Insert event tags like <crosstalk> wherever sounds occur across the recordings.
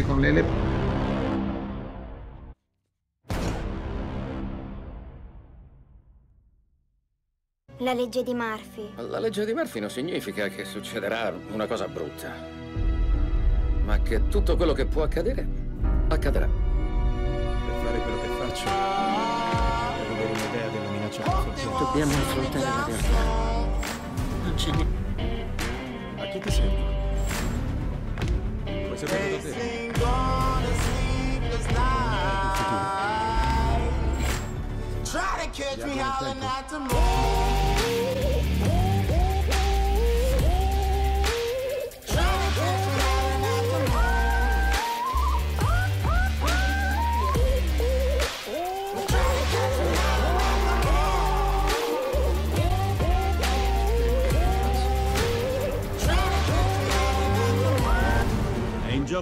con l'ele La legge di Murphy. La legge di Murphy non significa che succederà una cosa brutta, ma che tutto quello che può accadere, accadrà. Per fare quello che faccio, per avere un'idea della minaccia che Dobbiamo affrontare la realtà. Non ce n'è. A chi ti serve? Try to catch me howling at the moon.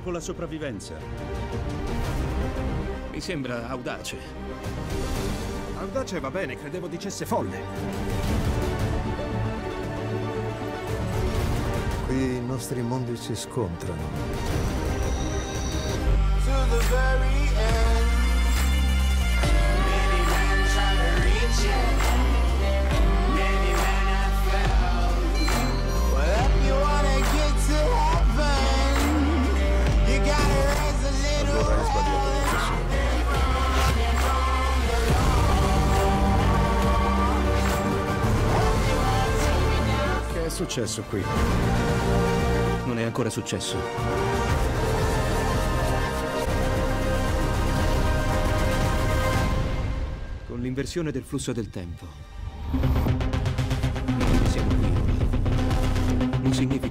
gioco la sopravvivenza. Mi sembra audace. Audace va bene, credevo dicesse folle. Qui i nostri mondi si scontrano. To sbagliato la persona. Che è successo qui? Non è ancora successo. Con l'inversione del flusso del tempo. Siamo qui. Non significa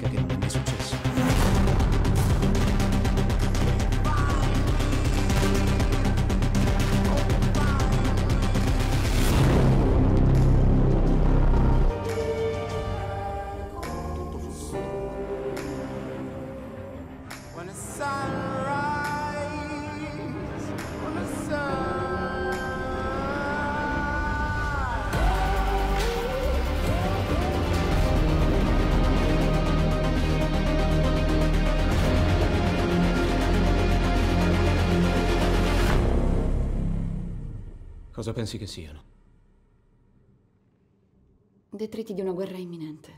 Cosa pensi che siano? Detriti di una guerra imminente.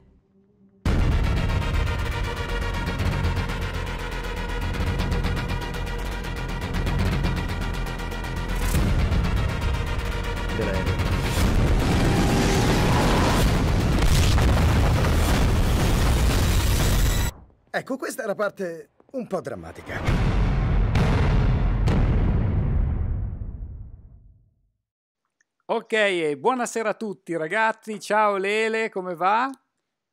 Ecco, questa è la parte un po' drammatica. Ok, buonasera a tutti ragazzi, ciao Lele, come va?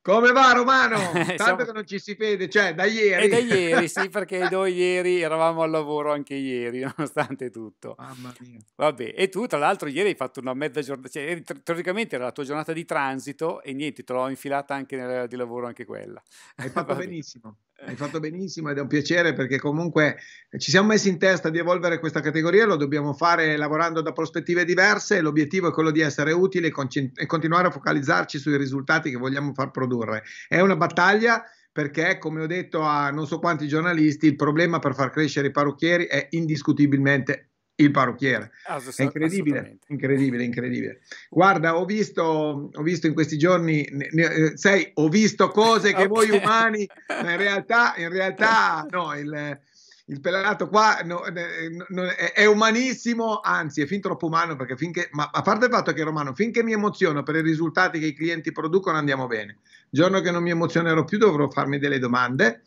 Come va Romano? <laughs> Tanto Siamo... che non ci si vede, cioè da ieri. E da ieri, sì, <laughs> perché noi ieri eravamo al lavoro anche ieri, <laughs> nonostante tutto. Mamma mia. Vabbè, e tu tra l'altro ieri hai fatto una mezza giornata, cioè, teoricamente era la tua giornata di transito e niente, te l'ho infilata anche nell'area di lavoro anche quella. Hai fatto Vabbè. benissimo. Hai fatto benissimo ed è un piacere perché comunque ci siamo messi in testa di evolvere questa categoria, lo dobbiamo fare lavorando da prospettive diverse l'obiettivo è quello di essere utili e, concent- e continuare a focalizzarci sui risultati che vogliamo far produrre. È una battaglia perché, come ho detto a non so quanti giornalisti, il problema per far crescere i parrucchieri è indiscutibilmente il parrucchiere. Ah, è incredibile, incredibile, incredibile. Guarda, ho visto, ho visto in questi giorni, ne, ne, eh, sai, ho visto cose che <laughs> okay. voi umani, ma in realtà, in realtà no, il, il pelato qua no, no, è, è, umanissimo, anzi è fin troppo umano perché finché, ma a parte il fatto che è romano, finché mi emoziono per i risultati che i clienti producono andiamo bene. Il giorno che non mi emozionerò più dovrò farmi delle domande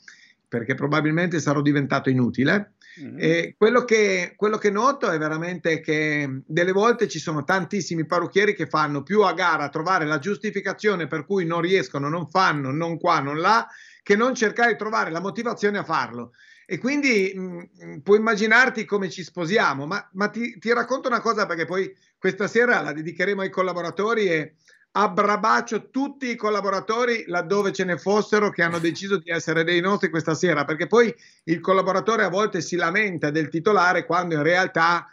perché probabilmente sarò diventato inutile Mm-hmm. Eh, quello, che, quello, che, noto è veramente che delle volte ci sono tantissimi parrucchieri che fanno più a gara a trovare la giustificazione per cui non riescono, non fanno, non qua, non là, che non cercare di trovare la motivazione a farlo. E quindi mh, mm, puoi immaginarti come ci sposiamo, ma, ma ti, ti, racconto una cosa perché poi questa sera la dedicheremo ai collaboratori e abbraccio tutti i collaboratori laddove ce ne fossero che hanno deciso di essere dei nostri questa sera, perché poi il collaboratore a volte si lamenta del titolare quando in realtà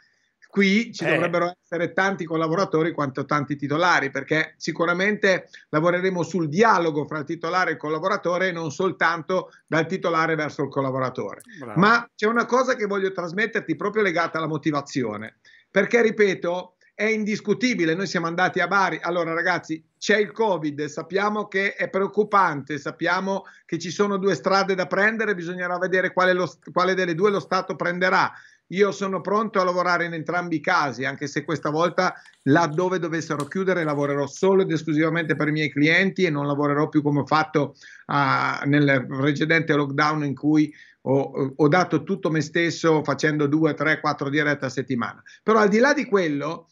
qui ci eh. dovrebbero essere tanti collaboratori quanto tanti titolari, perché sicuramente lavoreremo sul dialogo fra il titolare e il collaboratore e non soltanto dal titolare verso il collaboratore. Bravo. Ma c'è una cosa che voglio trasmetterti proprio legata alla motivazione, perché ripeto, è indiscutibile. Noi siamo andati a Bari. Allora, ragazzi, c'è il Covid, sappiamo che è preoccupante, sappiamo che ci sono due strade da prendere, bisognerà vedere quale, lo, quale delle due lo Stato prenderà. Io sono pronto a lavorare in entrambi i casi, anche se questa volta laddove dovessero chiudere lavorerò solo ed esclusivamente per i miei clienti e non lavorerò più come ho fatto uh, nel precedente lockdown in cui ho, ho dato tutto me stesso facendo due, tre, quattro dirette a settimana. Però al di là di quello,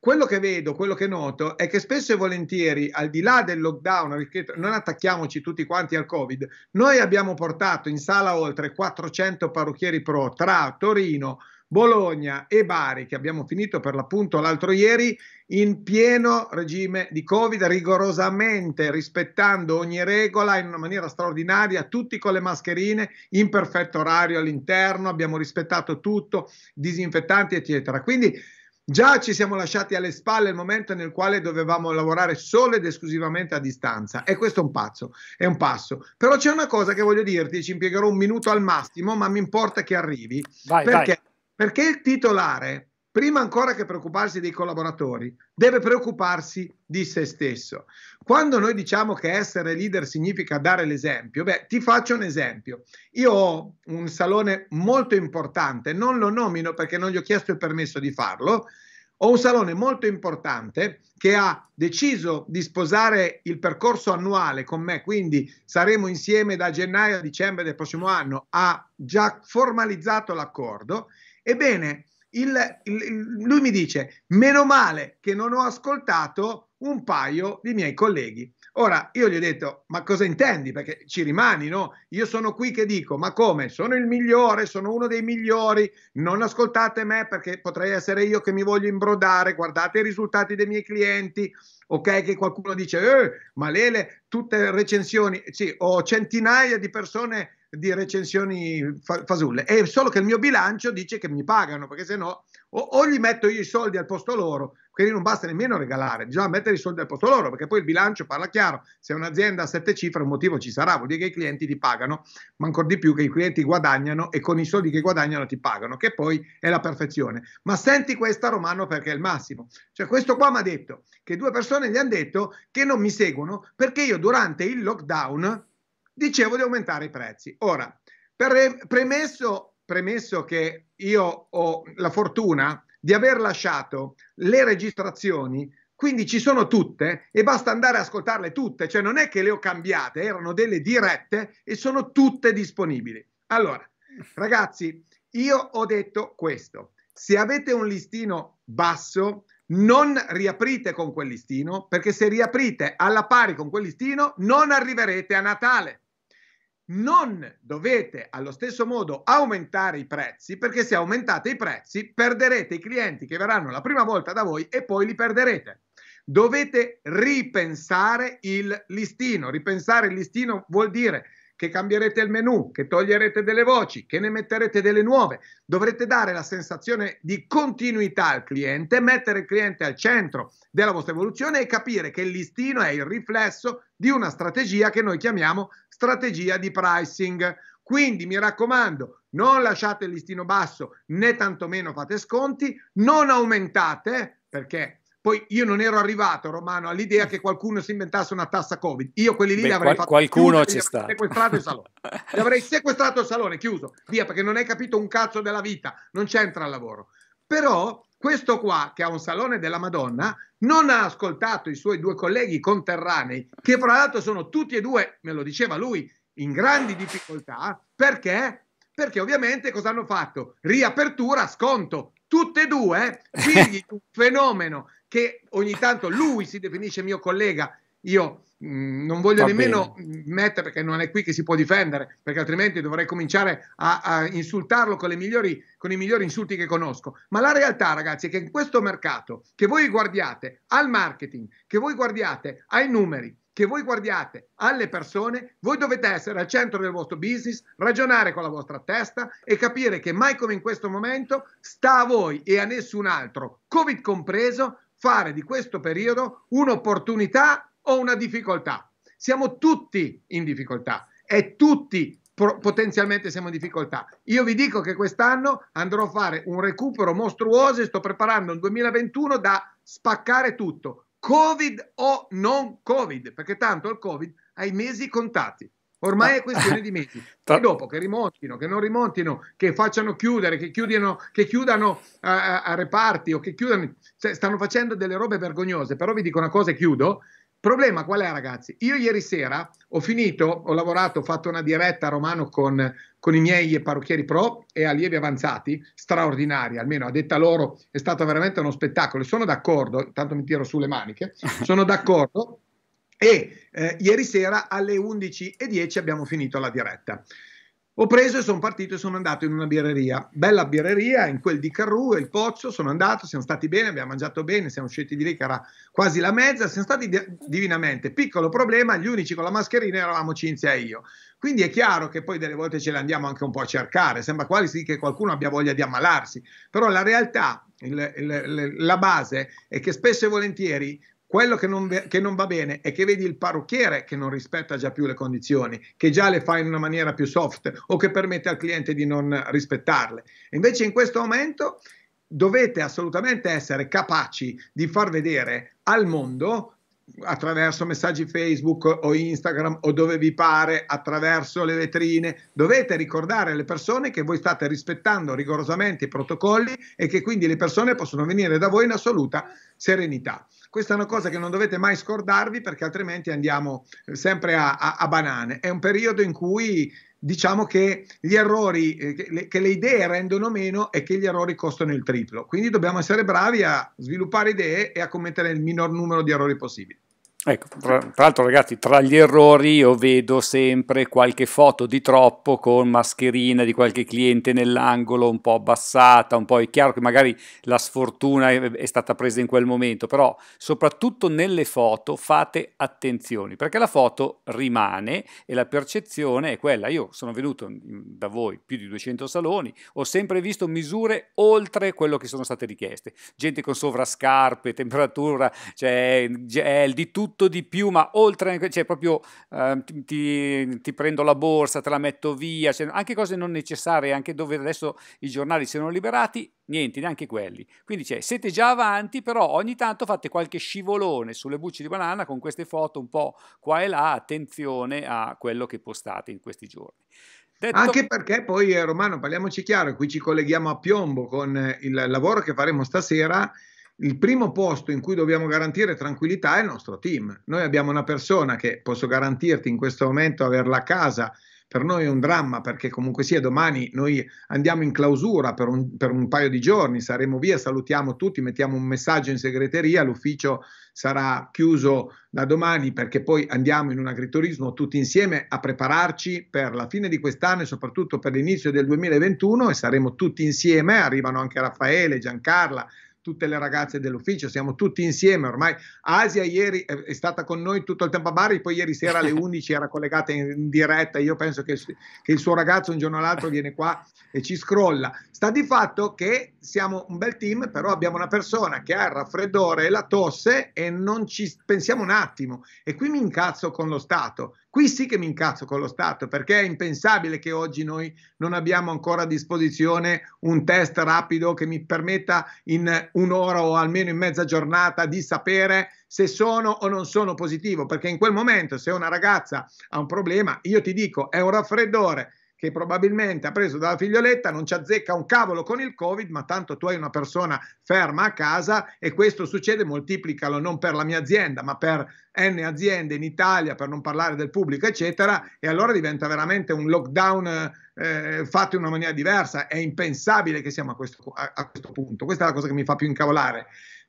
quello che vedo, quello che noto è che spesso e volentieri, al di là del lockdown, non attacchiamoci tutti quanti al Covid, noi abbiamo portato in sala oltre 400 parrucchieri pro tra Torino, Bologna e Bari, che abbiamo finito per l'appunto l'altro ieri, in pieno regime di Covid, rigorosamente rispettando ogni regola in una maniera straordinaria, tutti con le mascherine, in perfetto orario all'interno, abbiamo rispettato tutto, disinfettanti, eccetera. Quindi Già ci siamo lasciati alle spalle il momento nel quale dovevamo lavorare solo ed esclusivamente a distanza e questo è un pazzo, è un passo. Però c'è una cosa che voglio dirti, ci impiegherò un minuto al massimo, ma mi importa che arrivi. Vai, perché? Vai. perché il titolare prima ancora che preoccuparsi dei collaboratori, deve preoccuparsi di se stesso. Quando noi diciamo che essere leader significa dare l'esempio, beh, ti faccio un esempio. Io ho un salone molto importante, non lo nomino perché non gli ho chiesto il permesso di farlo, ho un salone molto importante che ha deciso di sposare il percorso annuale con me, quindi saremo insieme da gennaio a dicembre del prossimo anno, ha già formalizzato l'accordo. Ebbene, il, il, lui mi dice, meno male che non ho ascoltato un paio di miei colleghi. Ora, io gli ho detto, ma cosa intendi? Perché ci rimani, no? Io sono qui che dico, ma come? Sono il migliore, sono uno dei migliori, non ascoltate me perché potrei essere io che mi voglio imbrodare, guardate i risultati dei miei clienti, ok? Che qualcuno dice, eh, ma Lele, tutte recensioni, sì, ho centinaia di persone di recensioni fasulle. È solo che il mio bilancio dice che mi pagano, perché se no o, o gli metto io i soldi al posto loro, quindi non basta nemmeno regalare, bisogna mettere i soldi al posto loro, perché poi il bilancio parla chiaro, se un'azienda ha sette cifre un motivo ci sarà, vuol dire che i clienti ti pagano, ma ancora di più che i clienti guadagnano e con i soldi che guadagnano ti pagano, che poi è la perfezione. Ma senti questa Romano perché è il massimo. Cioè questo qua mi ha detto che due persone gli hanno detto che non mi seguono perché io durante il lockdown dicevo di aumentare i prezzi. Ora, pre- premesso, premesso che io ho la fortuna di aver lasciato le registrazioni quindi ci sono tutte e basta andare a ascoltarle tutte, cioè non è che le ho cambiate, erano delle dirette e sono tutte disponibili. Allora, ragazzi, io ho detto questo, se avete un listino basso, non riaprite con quel listino, perché se riaprite alla pari con quel listino, non arriverete a Natale non dovete allo stesso modo aumentare i prezzi perché se aumentate i prezzi perderete i clienti che verranno la prima volta da voi e poi li perderete. Dovete ripensare il listino. Ripensare il listino vuol dire che cambierete il menu, che toglierete delle voci, che ne metterete delle nuove. Dovrete dare la sensazione di continuità al cliente, mettere il cliente al centro della vostra evoluzione e capire che il listino è il riflesso di una strategia che noi chiamiamo strategia di pricing. Quindi mi raccomando, non lasciate il listino basso né tantomeno fate sconti, non aumentate perché poi io non ero arrivato, Romano, all'idea che qualcuno si inventasse una tassa Covid. Io quelli lì Beh, li avrei qual- fatto qualcuno chiuso, ci sta. sequestrato il salone. li avrei sequestrato il <laughs> salone, chiuso, via, perché non hai capito un cazzo della vita, non c'entra il lavoro. Però questo qua, che ha un salone della Madonna, non ha ascoltato i suoi due colleghi conterranei, che fra l'altro sono tutti e due, me lo diceva lui, in grandi difficoltà. Perché? Perché ovviamente cosa hanno fatto? Riapertura, sconto. Tutte e due, figli <laughs> di un fenomeno che ogni tanto lui si definisce mio collega io mh, mm, non voglio Va nemmeno bene. mettere, perché non è qui che si può difendere, perché altrimenti dovrei cominciare a, a insultarlo con, migliori, con i migliori insulti che conosco. Ma la realtà, ragazzi, è che in questo mercato, che voi guardiate al marketing, che voi guardiate ai numeri, che voi guardiate alle persone, voi dovete essere al centro del vostro business, ragionare con la vostra testa e capire che mai come in questo momento sta a voi e a nessun altro, Covid compreso, fare di questo periodo un'opportunità ho una difficoltà. Siamo tutti in difficoltà e tutti pro- potenzialmente siamo in difficoltà. Io vi dico che quest'anno andrò a fare un recupero mostruoso e sto preparando il 2021 da spaccare tutto, Covid o non Covid, perché tanto il Covid ha i mesi contati. Ormai è questione di mesi. <laughs> E dopo che rimontino, che non rimontino, che facciano chiudere, che, chiudino, che chiudano a, eh, a, eh, reparti o che chiudano, cioè, stanno facendo delle robe vergognose. Però vi dico una cosa e chiudo: Problema qual è, ragazzi? Io ieri sera ho finito, ho lavorato, ho fatto una diretta a Romano con, con i miei parrucchieri pro e allievi avanzati, straordinari, almeno a detta loro è stato veramente uno spettacolo. Sono d'accordo, intanto mi tiro sulle maniche, <laughs> sono d'accordo. E eh, ieri sera alle 11.10 abbiamo finito la diretta. Ho preso e sono partito e sono andato in una birreria, bella birreria, in quel di Carru, il Pozzo, sono andato, siamo stati bene, abbiamo mangiato bene, siamo usciti di lì che era quasi la mezza, siamo stati divinamente. Piccolo problema, gli unici con la mascherina eravamo Cinzia e io. Quindi è chiaro che poi delle volte ce le andiamo anche un po' a cercare, sembra quasi che qualcuno abbia voglia di ammalarsi, però la realtà il, il, la base è che spesso e volentieri quello che non, che non, va bene è che vedi il parrucchiere che non rispetta già più le condizioni, che già le fa in una maniera più soft o che permette al cliente di non rispettarle. Invece in questo momento dovete assolutamente essere capaci di far vedere al mondo attraverso messaggi Facebook o Instagram o dove vi pare, attraverso le vetrine, dovete ricordare alle persone che voi state rispettando rigorosamente i protocolli e che quindi le persone possono venire da voi in assoluta serenità. Questa è una cosa che non dovete mai scordarvi perché altrimenti andiamo eh, sempre a, a, a banane. È un periodo in cui diciamo che gli errori, eh, che le, che le, idee rendono meno e che gli errori costano il triplo. Quindi dobbiamo essere bravi a sviluppare idee e a commettere il minor numero di errori possibili. Ecco, tra, tra l'altro ragazzi, tra gli errori io vedo sempre qualche foto di troppo con mascherina di qualche cliente nell'angolo un po' abbassata, un po' è chiaro che magari la sfortuna è, è stata presa in quel momento, però soprattutto nelle foto fate attenzione perché la foto rimane e la percezione è quella. Io sono venuto da voi più di 200 saloni, ho sempre visto misure oltre quello che sono state richieste, gente con sovrascarpe, temperatura, cioè, gel, di tutto tutto di più, ma oltre, cioè proprio eh, ti, ti, prendo la borsa, te la metto via, cioè anche cose non necessarie, anche dove adesso i giornali siano liberati, niente, neanche quelli. Quindi cioè, siete già avanti, però ogni tanto fate qualche scivolone sulle bucce di banana con queste foto un po' qua e là, attenzione a quello che postate in questi giorni. Detto... Anche perché poi, eh, Romano, parliamoci chiaro, qui ci colleghiamo a piombo con eh, il lavoro che faremo stasera il primo posto in cui dobbiamo garantire tranquillità è il nostro team. Noi abbiamo una persona che posso garantirti in questo momento averla a casa. Per noi è un dramma perché comunque sia domani noi andiamo in clausura per un, per un paio di giorni, saremo via, salutiamo tutti, mettiamo un messaggio in segreteria, l'ufficio sarà chiuso da domani perché poi andiamo in un agriturismo tutti insieme a prepararci per la fine di quest'anno e soprattutto per l'inizio del 2021 e saremo tutti insieme, arrivano anche Raffaele, Giancarla, tutte le ragazze dell'ufficio, siamo tutti insieme ormai. Asia ieri è stata con noi tutto il tempo a Bari, poi ieri sera alle 11 <laughs> era collegata in, diretta, io penso che, che il suo ragazzo un giorno o l'altro viene qua e ci scrolla. Sta di fatto che siamo un bel team, però abbiamo una persona che ha il raffreddore e la tosse e non ci pensiamo un attimo. E qui mi incazzo con lo Stato, Qui sì che mi incazzo con lo Stato perché è impensabile che oggi noi non abbiamo ancora a disposizione un test rapido che mi permetta in un'ora o almeno in mezza giornata di sapere se sono o non sono positivo, perché in quel momento se una ragazza ha un problema, io ti dico è un raffreddore, che probabilmente ha preso dalla figlioletta, non ci azzecca un cavolo con il Covid, ma tanto tu hai una persona ferma a casa e questo succede, moltiplicalo non per la mia azienda, ma per N aziende in Italia, per non parlare del pubblico, eccetera, e allora diventa veramente un lockdown eh, fatto in una maniera diversa. È impensabile che siamo a questo, a, a questo punto. Questa è la cosa che mi fa più incavolare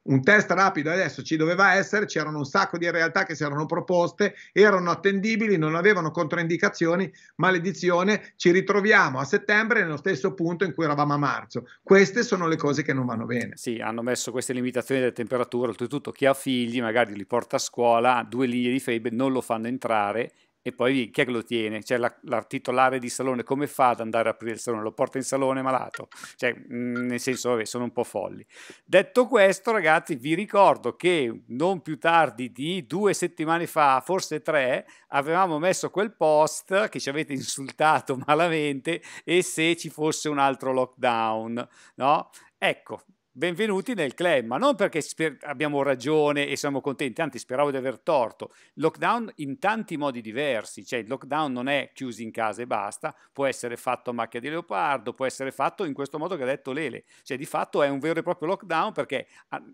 un test rapido adesso ci doveva essere, c'erano un sacco di realtà che si erano proposte, erano attendibili, non avevano controindicazioni, maledizione, ci ritroviamo a settembre nello stesso punto in cui eravamo a marzo. Queste sono le cose che non vanno bene. Sì, hanno messo queste limitazioni delle temperature, oltretutto chi ha figli magari li porta a scuola, due linee di febbre non lo fanno entrare e poi chi è che lo tiene? Cioè la, la, titolare di salone come fa ad andare a aprire il salone? Lo porta in salone malato? Cioè, mh, mm, nel senso, vabbè, sono un po' folli. Detto questo, ragazzi, vi ricordo che non più tardi di due settimane fa, forse tre, avevamo messo quel post che ci avete insultato <laughs> malamente e se ci fosse un altro lockdown, no? Ecco, benvenuti nel club, ma non perché sper- abbiamo ragione e siamo contenti, anzi speravo di aver torto. Lockdown in tanti modi diversi, cioè il lockdown non è chiusi in casa e basta, può essere fatto a macchia di leopardo, può essere fatto in questo modo che ha detto Lele, cioè di fatto è un vero e proprio lockdown perché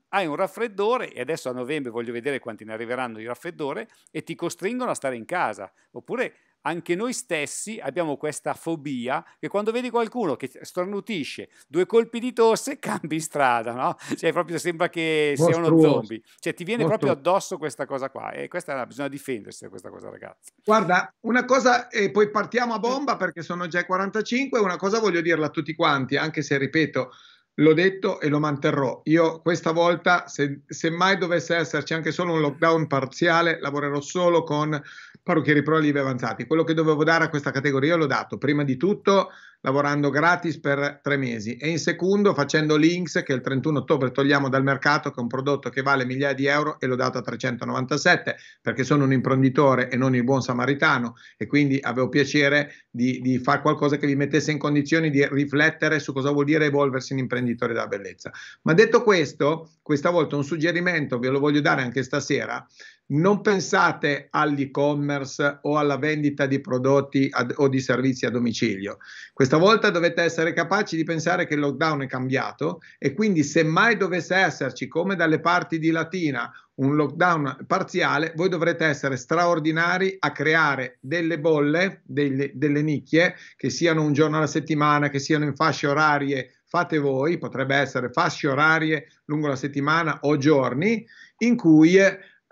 hai un raffreddore e adesso a novembre voglio vedere quanti ne arriveranno di raffreddore e ti costringono a stare in casa, oppure anche noi stessi abbiamo questa fobia che quando vedi qualcuno che stornutisce due colpi di tosse <laughs> cambi strada, no? Cioè proprio sembra che sia uno zombie, cioè ti viene Mostruoso. proprio addosso questa cosa qua e questa, bisogna difendersi da questa cosa ragazzi. Guarda, una cosa e poi partiamo a bomba perché sono già 45, una cosa voglio dirla a tutti quanti, anche se ripeto l'ho detto e lo manterrò. Io questa volta, se, se, mai dovesse esserci anche solo un lockdown parziale, lavorerò solo con parrucchieri pro a livelli avanzati. Quello che dovevo dare a questa categoria l'ho dato, prima di tutto lavorando gratis per tre mesi e in secondo facendo links che il 31 ottobre togliamo dal mercato che è un prodotto che vale migliaia di euro e l'ho dato a 397 perché sono un imprenditore e non il buon samaritano e quindi avevo piacere di, di fare qualcosa che vi mettesse in condizioni di riflettere su cosa vuol dire evolversi in imprenditore della bellezza. Ma detto questo, questa volta un suggerimento ve lo voglio dare anche stasera non pensate all'e-commerce o alla vendita di prodotti ad, o di servizi a domicilio. Questa volta dovete essere capaci di pensare che il lockdown è cambiato e quindi se mai dovesse esserci, come dalle parti di Latina, un lockdown parziale, voi dovrete essere straordinari a creare delle bolle, delle, delle nicchie, che siano un giorno alla settimana, che siano in fasce orarie fate voi, potrebbe essere fasce orarie lungo la settimana o giorni, in cui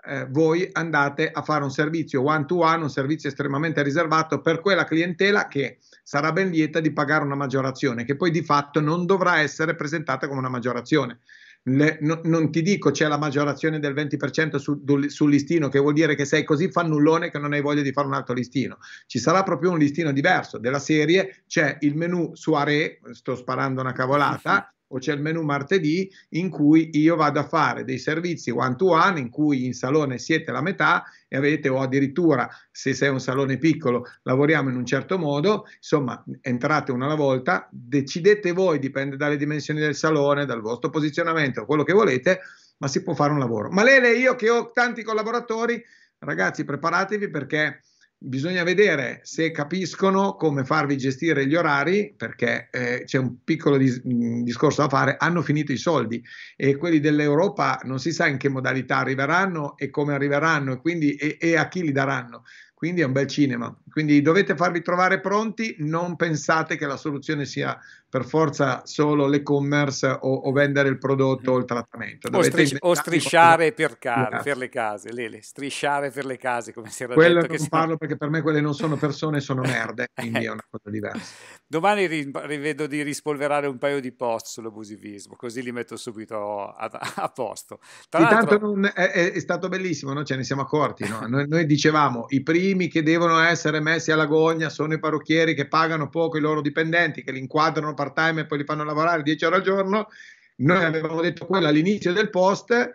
eh, voi andate a fare un servizio one to one, un servizio estremamente riservato per quella clientela che sarà ben lieta di pagare una maggiorazione, che poi di fatto non dovrà essere presentata come una maggiorazione. Le, no, non ti dico c'è la maggiorazione del 20% su, du, sul listino, che vuol dire che sei così fannullone che non hai voglia di fare un altro listino. Ci sarà proprio un listino diverso della serie, c'è il menu soirée, sto sparando una cavolata, o c'è il menu martedì in cui io vado a fare dei servizi one to one in cui in salone siete la metà e avete o addirittura se sei un salone piccolo lavoriamo in un certo modo, insomma entrate una alla volta, decidete voi, dipende dalle dimensioni del salone, dal vostro posizionamento, quello che volete, ma si può fare un lavoro. Ma Lele, io che ho tanti collaboratori, ragazzi preparatevi perché bisogna vedere se capiscono come farvi gestire gli orari, perché eh, c'è un piccolo dis- mm, discorso da fare, hanno finito i soldi e quelli dell'Europa non si sa in che modalità arriveranno e come arriveranno e, quindi, e, e a chi li daranno. Quindi è un bel cinema. Quindi dovete farvi trovare pronti, non pensate che la soluzione sia per forza solo l'e-commerce o, o vendere il prodotto o il trattamento. O, strisci- o strisciare per, car- per, le case, Lele, strisciare per le case, come si era Quello detto. Quello non <laughs> parlo sono... perché per me quelle non sono persone, sono merde, <laughs> eh. quindi è una cosa diversa. Domani ri- rivedo di rispolverare un paio di post sull'abusivismo, così li metto subito a, a posto. Tra l'altro... Non, è, è, stato bellissimo, no? ce ne siamo accorti. No? Noi, noi dicevamo i primi che devono essere messi alla gogna sono i parrucchieri che pagano poco i loro dipendenti, che li inquadrano part time e poi li fanno lavorare 10 ore al giorno. Noi avevamo detto quello all'inizio del post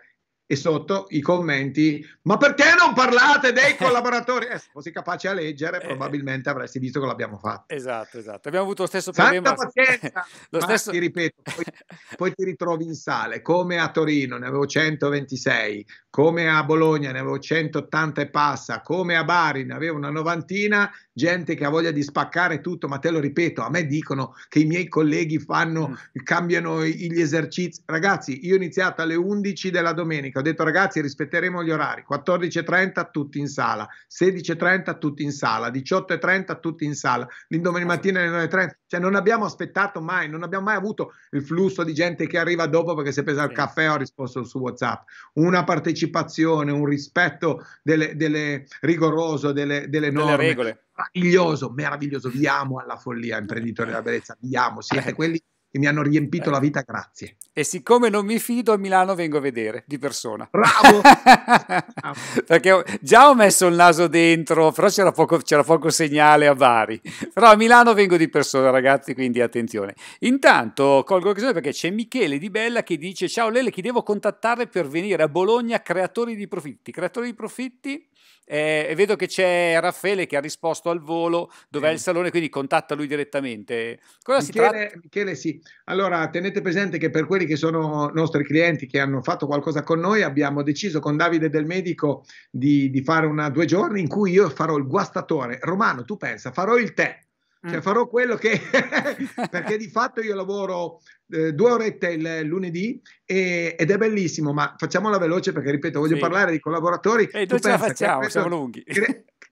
e sotto i commenti ma perché non parlate dei <laughs> collaboratori? Eh, se fossi capace a leggere eh. probabilmente avresti visto che l'abbiamo fatto. Esatto, esatto. Abbiamo avuto lo stesso Santa problema. Pazienza, <laughs> lo stesso... ti ripeto, poi, poi, ti ritrovi in sale, come a Torino ne avevo 126, come a Bologna ne avevo 180 e passa, come a Bari ne avevo una novantina, gente che ha voglia di spaccare tutto, ma te lo ripeto, a me dicono che i miei colleghi fanno, mm. cambiano gli esercizi. Ragazzi, io ho iniziato alle 11 della domenica ho detto ragazzi rispetteremo gli orari, 14.30 tutti in sala, 16.30 tutti in sala, 18.30 tutti in sala, l'indomani mattina alle 9.30, cioè non abbiamo aspettato mai, non abbiamo mai avuto il flusso di gente che arriva dopo perché si è presa il caffè o ha risposto su Whatsapp, una partecipazione, un rispetto delle, delle, rigoroso delle, delle norme. Delle regole meraviglioso, meraviglioso, vi amo alla follia, imprenditore della bellezza, vi amo, siete eh. quelli che mi hanno riempito eh. la vita, grazie. E siccome non mi fido, a Milano vengo a vedere di persona. Bravo! <laughs> Bravo. Perché già ho messo il naso dentro, però c'era poco, c'era poco segnale a Bari. Però a Milano vengo di persona, ragazzi, quindi attenzione. Intanto colgo l'occasione perché c'è Michele Di Bella che dice: Ciao Lele, chi devo contattare per venire a Bologna? Creatori di profitti. Creatori di profitti? eh, vedo che c'è Raffaele che ha risposto al volo, dov'è sì. il salone, quindi contatta lui direttamente. Cosa Michele, si tratta? Michele, sì. Allora, tenete presente che per quelli che sono nostri clienti che hanno fatto qualcosa con noi, abbiamo deciso con Davide Del Medico di, di fare una, due giorni in cui io farò il guastatore. Romano, tu pensa, farò il tè. Cioè, mm. farò quello che... <laughs> perché di fatto io lavoro eh, due orette il lunedì e, ed è bellissimo, ma facciamola veloce perché, ripeto, voglio sì. parlare di collaboratori. E tu, tu ce la facciamo, questo... siamo lunghi.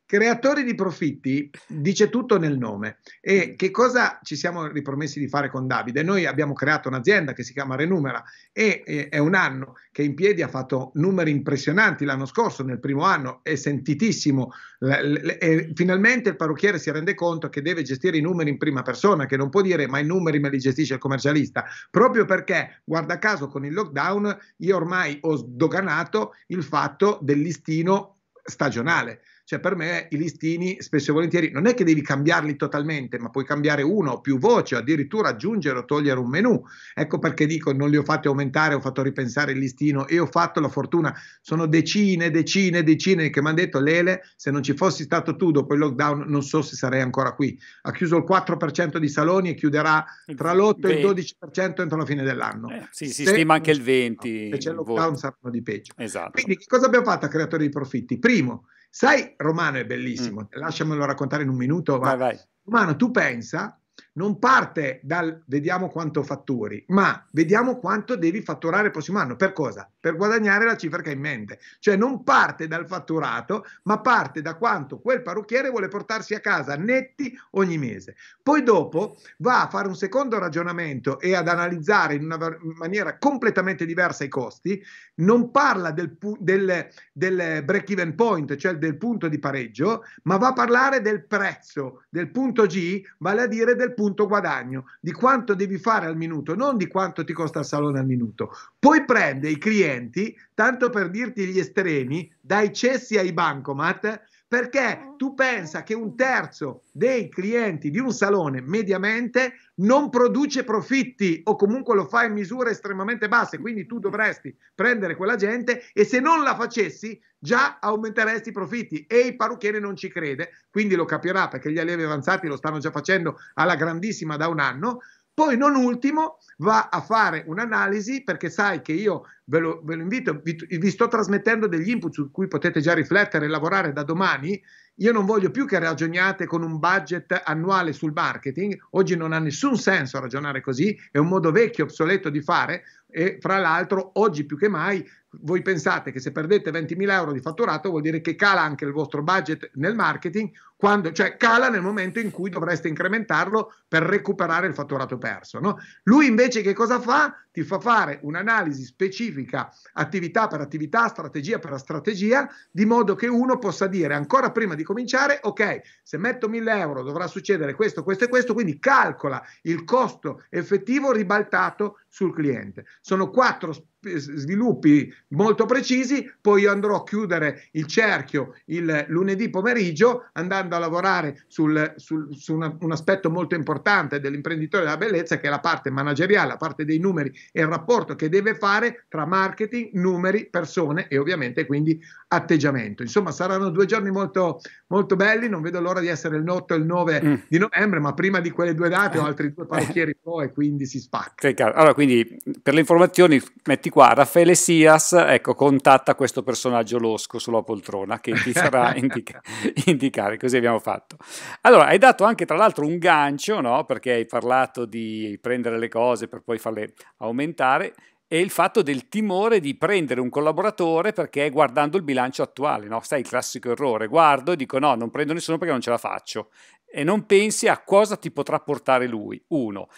Creatori di profitti dice tutto nel nome. E mm. che cosa ci siamo ripromessi di fare con Davide? Noi abbiamo creato un'azienda che si chiama Renumera e, è un anno che in piedi ha fatto numeri impressionanti l'anno scorso, nel primo anno, è sentitissimo. e finalmente il parrucchiere si rende conto che deve gestire i numeri in prima persona, che non può dire ma i numeri me li gestisce il commercialista, proprio perché, guarda caso, con il lockdown io ormai ho sdoganato il fatto del listino stagionale cioè per me i listini spesso e volentieri non è che devi cambiarli totalmente, ma puoi cambiare uno o più voci, o addirittura aggiungere o togliere un menu. Ecco perché dico non li ho fatti aumentare, ho fatto ripensare il listino e ho fatto la fortuna. Sono decine, decine, decine che mi hanno detto Lele, se non ci fossi stato tu dopo il lockdown non so se sarei ancora qui. Ha chiuso il 4% di saloni e chiuderà tra l'8 e il 12% entro la fine dell'anno. Eh, sì, si se stima anche il 20%. No, se c'è il lockdown saranno di peggio. Esatto. Quindi che cosa abbiamo fatto a creatori di profitti? Primo, Sai, Romano è bellissimo, mm. lasciamelo raccontare in un minuto. Va. Vai, vai. Romano, tu pensa non parte dal vediamo quanto fatturi, ma vediamo quanto devi fatturare il prossimo anno. Per cosa? Per guadagnare la cifra che hai in mente. Cioè non parte dal fatturato, ma parte da quanto quel parrucchiere vuole portarsi a casa netti ogni mese. Poi dopo va a fare un secondo ragionamento e ad analizzare in una maniera completamente diversa i costi, non parla del, del, del break even point, cioè del punto di pareggio, ma va a parlare del prezzo, del punto G, vale a dire del punto punto guadagno di quanto devi fare al minuto, non di quanto ti costa il salone al minuto. Poi prende i clienti, tanto per dirti gli estremi, dai cessi ai bancomat, perché tu pensa che un terzo dei clienti di un salone mediamente non produce profitti o comunque lo fa in misure estremamente basse, quindi tu dovresti prendere quella gente e se non la facessi già aumenteresti i profitti e il parrucchiere non ci crede, quindi lo capirà perché gli allievi avanzati lo stanno già facendo alla grandissima da un anno. Poi, non ultimo, va a fare un'analisi perché sai che io ve lo, ve lo invito, vi, vi, sto trasmettendo degli input su cui potete già riflettere e lavorare da domani. Io non voglio più che ragioniate con un budget annuale sul marketing, oggi non ha nessun senso ragionare così, è un modo vecchio, obsoleto di fare e fra l'altro oggi più che mai voi pensate che se perdete 20.000 euro di fatturato vuol dire che cala anche il vostro budget nel marketing, quando, cioè cala nel momento in cui dovreste incrementarlo per recuperare il fatturato perso. No? Lui invece che cosa fa? Ti fa fare un'analisi specifica, attività per attività, strategia per strategia, di modo che uno possa dire ancora prima di cominciare, ok, se metto 1.000 euro dovrà succedere questo, questo e questo, quindi calcola il costo effettivo ribaltato sul cliente. Sono quattro sviluppi molto precisi, poi io andrò a chiudere il cerchio il lunedì pomeriggio andando a lavorare sul, sul, su una, un aspetto molto importante dell'imprenditore della bellezza che è la parte manageriale, la parte dei numeri e il rapporto che deve fare tra marketing, numeri, persone e ovviamente quindi atteggiamento. Insomma saranno due giorni molto, molto belli, non vedo l'ora di essere il 8 e il 9 mm. di novembre, ma prima di quelle due date ho eh. altri due parrucchieri po' eh. e quindi si spacca. Allora quindi per le informazioni metti senti qua, Raffaele Sias, ecco, contatta questo personaggio losco sulla poltrona che ti farà <laughs> indica- indicare, così abbiamo fatto. Allora, hai dato anche tra l'altro un gancio, no? Perché hai parlato di prendere le cose per poi farle aumentare e il fatto del timore di prendere un collaboratore perché guardando il bilancio attuale, no? sai il classico errore, guardo e dico no, non prendo nessuno perché non ce la faccio e non pensi a cosa ti potrà portare lui, uno.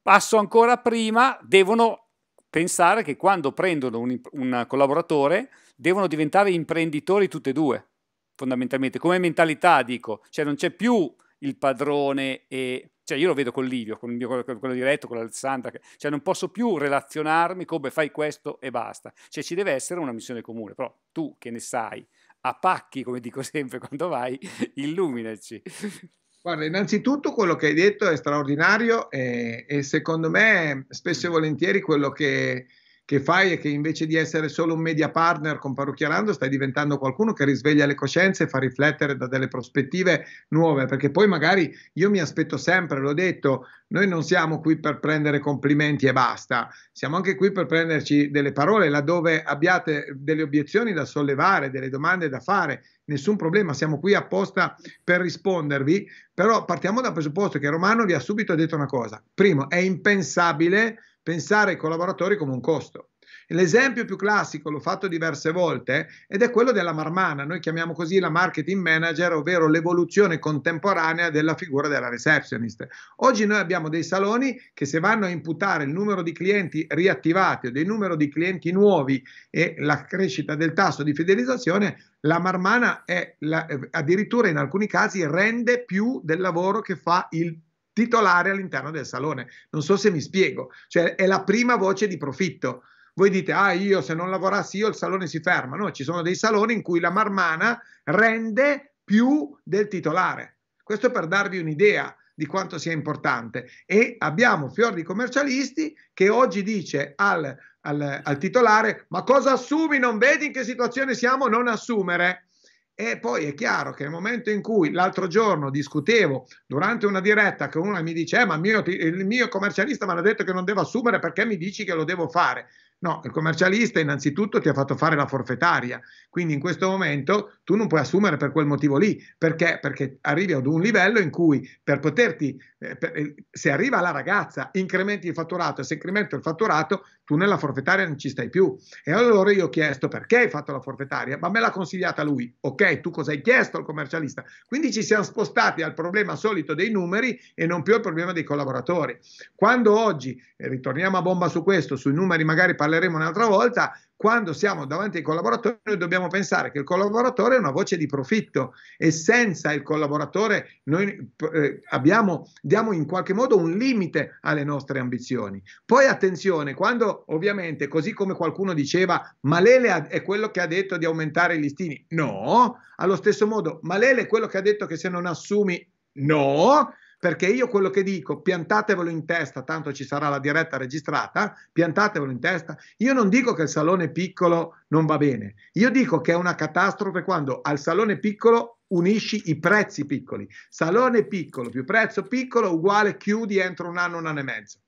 Passo ancora prima, devono pensare che quando prendono un, un collaboratore devono diventare imprenditori tutti e due, fondamentalmente, come mentalità dico, cioè non c'è più il padrone e cioè io lo vedo con Livio, con il mio quello diretto, con Alessandra, cioè non posso più relazionarmi come fai questo e basta, cioè ci deve essere una missione comune, però tu che ne sai, a pacchi come dico <laughs> sempre quando vai, illuminaci. Guarda, innanzitutto quello che hai detto è straordinario e, eh, e secondo me spesso e mm. volentieri quello che che fai è che invece di essere solo un media partner con Parrucchiarando stai diventando qualcuno che risveglia le coscienze e fa riflettere da delle prospettive nuove, perché poi magari io mi aspetto sempre, l'ho detto, noi non siamo qui per prendere complimenti e basta, siamo anche qui per prenderci delle parole laddove abbiate delle obiezioni da sollevare, delle domande da fare, nessun problema, siamo qui apposta per rispondervi, però partiamo dal presupposto che Romano vi ha subito detto una cosa, primo è impensabile pensare ai collaboratori come un costo. L'esempio più classico, l'ho fatto diverse volte, ed è quello della marmana. Noi chiamiamo così la marketing manager, ovvero l'evoluzione contemporanea della figura della receptionist. Oggi noi abbiamo dei saloni che se vanno a imputare il numero di clienti riattivati o del numero di clienti nuovi e la crescita del tasso di fidelizzazione, la marmana è la, eh, addirittura in alcuni casi rende più del lavoro che fa il titolare all'interno del salone. Non so se mi spiego, cioè è la prima voce di profitto. Voi dite, ah io se non lavorassi io il salone si ferma. No, ci sono dei saloni in cui la marmana rende più del titolare. Questo per darvi un'idea di quanto sia importante. E abbiamo fior di commercialisti che oggi dice al, al, al titolare, ma cosa assumi? Non vedi in che situazione siamo? Non assumere e poi è chiaro che nel momento in cui l'altro giorno discutevo durante una diretta che uno mi dice: eh, Ma mio, il mio commercialista mi ha detto che non devo assumere perché mi dici che lo devo fare? No, il commercialista innanzitutto ti ha fatto fare la forfettaria, quindi in questo momento tu non puoi assumere per quel motivo lì, perché? Perché arrivi ad un livello in cui per poterti, eh, per, eh, se arriva la ragazza, incrementi il fatturato, se incremento il fatturato, tu nella forfettaria non ci stai più. E allora io ho chiesto perché hai fatto la forfettaria, ma me l'ha consigliata lui, ok, tu cosa hai chiesto al commercialista? Quindi ci siamo spostati al problema solito dei numeri e non più al problema dei collaboratori. Quando oggi, eh, ritorniamo a bomba su questo, sui numeri magari parlando, parleremo un'altra volta, quando siamo davanti ai collaboratori dobbiamo pensare che il collaboratore è una voce di profitto e senza il collaboratore noi eh, abbiamo, diamo in qualche modo un limite alle nostre ambizioni. Poi attenzione, quando ovviamente, così come qualcuno diceva, Malele è quello che ha detto di aumentare i listini, no, allo stesso modo Malele è quello che ha detto che se non assumi, no, perché io quello che dico, piantatevelo in testa, tanto ci sarà la diretta registrata, piantatevelo in testa, io non dico che il salone piccolo non va bene, io dico che è una catastrofe quando al salone piccolo unisci i prezzi piccoli, salone piccolo più prezzo piccolo uguale chiudi entro un anno, un anno e mezzo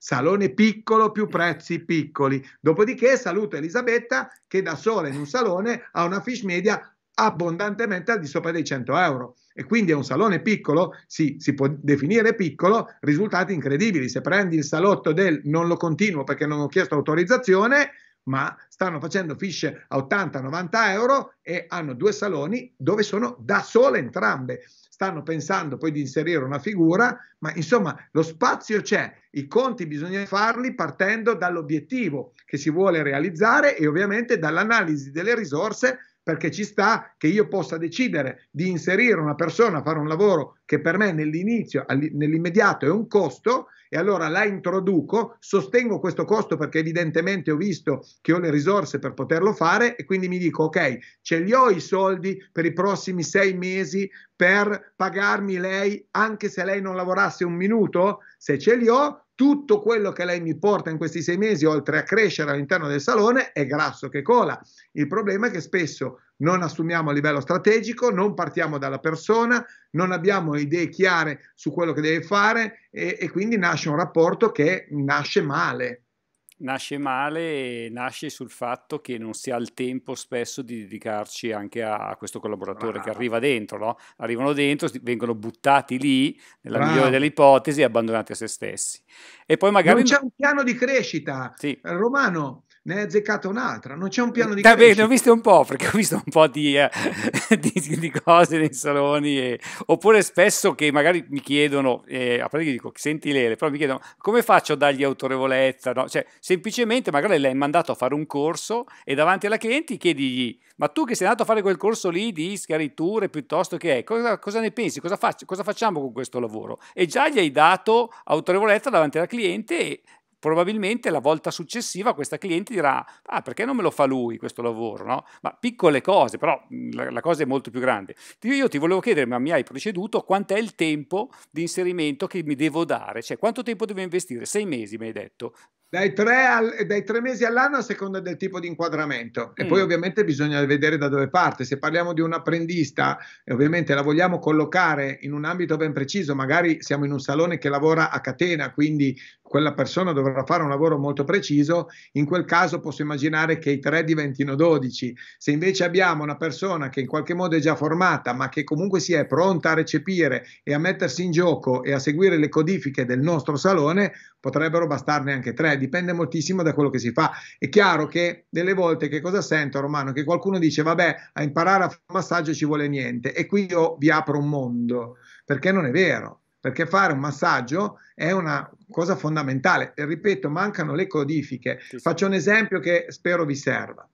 salone piccolo più prezzi piccoli. Dopodiché saluto Elisabetta che da sola in un salone ha una fish media abbondantemente al di sopra dei 100 euro. E quindi è un salone piccolo, sì, si può definire piccolo, risultati incredibili. Se prendi il salotto del non lo continuo perché non ho chiesto autorizzazione, ma stanno facendo fiche a 80-90 euro e hanno due saloni dove sono da sole entrambe. Stanno pensando poi di inserire una figura, ma insomma lo spazio c'è, i conti bisogna farli partendo dall'obiettivo che si vuole realizzare e ovviamente dall'analisi delle risorse perché ci sta che io possa decidere di inserire una persona a fare un lavoro che per me nell'inizio, nell'immediato è un costo e allora la introduco, sostengo questo costo perché evidentemente ho visto che ho le risorse per poterlo fare e quindi mi dico ok, ce li ho i soldi per i prossimi sei mesi per pagarmi lei anche se lei non lavorasse un minuto, se ce li ho tutto quello che lei mi porta in questi sei mesi, oltre a crescere all'interno del salone, è grasso che cola. Il problema è che spesso non assumiamo a livello strategico, non partiamo dalla persona, non abbiamo idee chiare su quello che deve fare e, e quindi nasce un rapporto che nasce male. Nasce male e nasce sul fatto che non si ha il tempo spesso di dedicarci anche a, a questo collaboratore Bravo. che arriva dentro, no? arrivano dentro, vengono buttati lì, nella Bravo. migliore delle ipotesi, abbandonati a se stessi. E poi magari... Non c'è un piano di crescita, sì. Romano, ne hai azzeccata un'altra, non c'è un piano di Vabbè, ne ho viste un po', perché ho visto un po' di, eh, <laughs> di, di cose nei saloni, e... oppure spesso che magari mi chiedono, eh, a parte che dico, senti Lele, però mi chiedono come faccio a dargli autorevolezza, no? cioè semplicemente magari l'hai mandato a fare un corso e davanti alla cliente chiedigli, ma tu che sei andato a fare quel corso lì di schiariture piuttosto che, eh, cosa, cosa ne pensi, cosa, faccio, cosa facciamo con questo lavoro? E già gli hai dato autorevolezza davanti alla cliente e probabilmente la volta successiva questa cliente dirà ah perché non me lo fa lui questo lavoro no? ma piccole cose però mhmm, la, la, cosa è molto più grande io ti volevo chiedere ma mi hai preceduto quant'è il tempo di inserimento che mi devo dare cioè quanto tempo devo investire sei mesi mi hai detto dai tre, al, dai tre, mesi all'anno a seconda del tipo di inquadramento e mm. poi ovviamente bisogna vedere da dove parte. Se parliamo di un apprendista e eh, ovviamente la vogliamo collocare in un ambito ben preciso, magari siamo in un salone che lavora a catena, quindi quella persona dovrà fare un lavoro molto preciso, in quel caso posso immaginare che i tre diventino 12. Se invece abbiamo una persona che in qualche modo è già formata, ma che comunque si è pronta a recepire e a mettersi in gioco e a seguire le codifiche del nostro salone, potrebbero bastarne anche tre dipende moltissimo da quello che si fa. È chiaro che delle volte che cosa sento, Romano? Che qualcuno dice, vabbè, a imparare a fare un massaggio ci vuole niente e qui io vi apro un mondo, perché non è vero perché fare un massaggio è una cosa fondamentale. E ripeto, mancano le codifiche. Sì, Faccio un esempio che spero vi serva.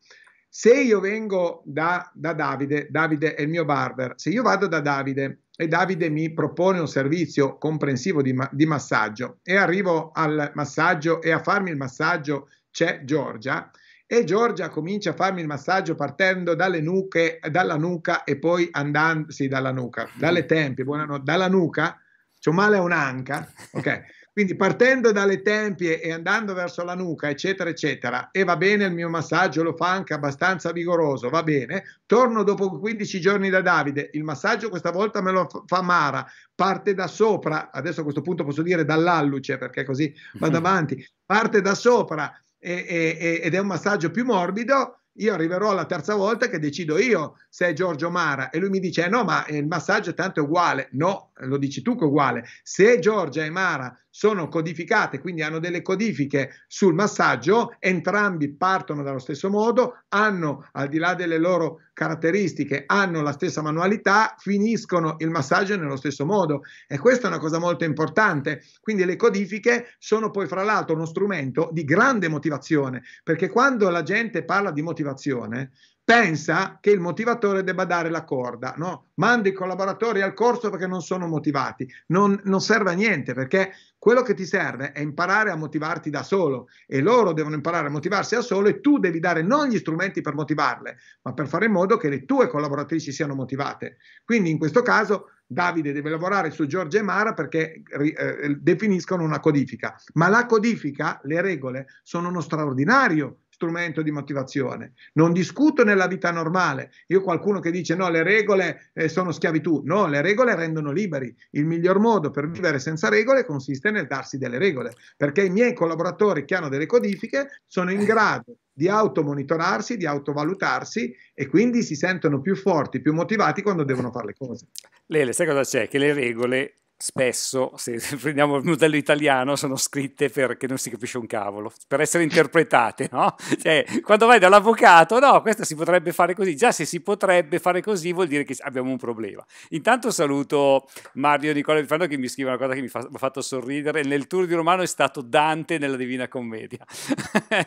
Se io vengo da, da Davide, Davide è il mio barber, se io vado da Davide e Davide mi propone un servizio comprensivo di, ma- di massaggio e arrivo al massaggio e a farmi il massaggio c'è Giorgia e Giorgia comincia a farmi il massaggio partendo dalle nuche, dalla nuca e poi andando, sì, dalla nuca, dalle mm. tempie, buonanotte, dalla nuca, c'ho male a un'anca, ok? <laughs> Quindi partendo dalle tempie e andando verso la nuca, eccetera, eccetera, e va bene il mio massaggio, lo fa anche abbastanza vigoroso, va bene, torno dopo 15 giorni da Davide, il massaggio questa volta me lo fa Mara, parte da sopra, adesso a questo punto posso dire dall'alluce perché così vado <laughs> avanti, parte da sopra e, e, ed è un massaggio più morbido, io arriverò alla terza volta che decido io se è Giorgio Mara e lui mi dice eh no ma il massaggio tanto è uguale, no, lo dici tu che è uguale, se Giorgia e Mara sono codificate, quindi hanno delle codifiche sul massaggio, entrambi partono dallo stesso modo, hanno al di là delle loro caratteristiche, hanno la stessa manualità, finiscono il massaggio nello stesso modo e questa è una cosa molto importante. Quindi le codifiche sono poi fra l'altro uno strumento di grande motivazione, perché quando la gente parla di motivazione, pensa che il motivatore debba dare la corda, no? manda i collaboratori al corso perché non sono motivati, non, non, serve a niente perché quello che ti serve è imparare a motivarti da solo e loro devono imparare a motivarsi da solo e tu devi dare non gli strumenti per motivarle, ma per fare in modo che le tue collaboratrici siano motivate. Quindi in questo caso Davide deve lavorare su Giorgia e Mara perché eh, definiscono una codifica, ma la codifica, le regole, sono uno straordinario strumento di motivazione. Non discuto nella vita normale. Io qualcuno che dice no, le regole eh, sono schiavitù. No, le regole rendono liberi. Il miglior modo per vivere senza regole consiste nel darsi delle regole, perché i miei collaboratori che hanno delle codifiche sono in grado di automonitorarsi, di autovalutarsi e quindi si sentono più forti, più motivati quando devono fare le cose. Lele, sai cosa c'è? Che le regole spesso, se <laughs> prendiamo il modello italiano, sono scritte perché non si capisce un cavolo, per essere interpretate, no? <laughs> Cioè, quando vai dall'avvocato, no, questa si potrebbe fare così, già se si potrebbe fare così vuol dire che abbiamo un problema. Intanto saluto Mario Nicola Bifano che mi scrive una cosa che mi, fa, ha fatto sorridere, nel tour di Romano è stato Dante nella Divina Commedia. <laughs>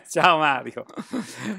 Ciao Mario.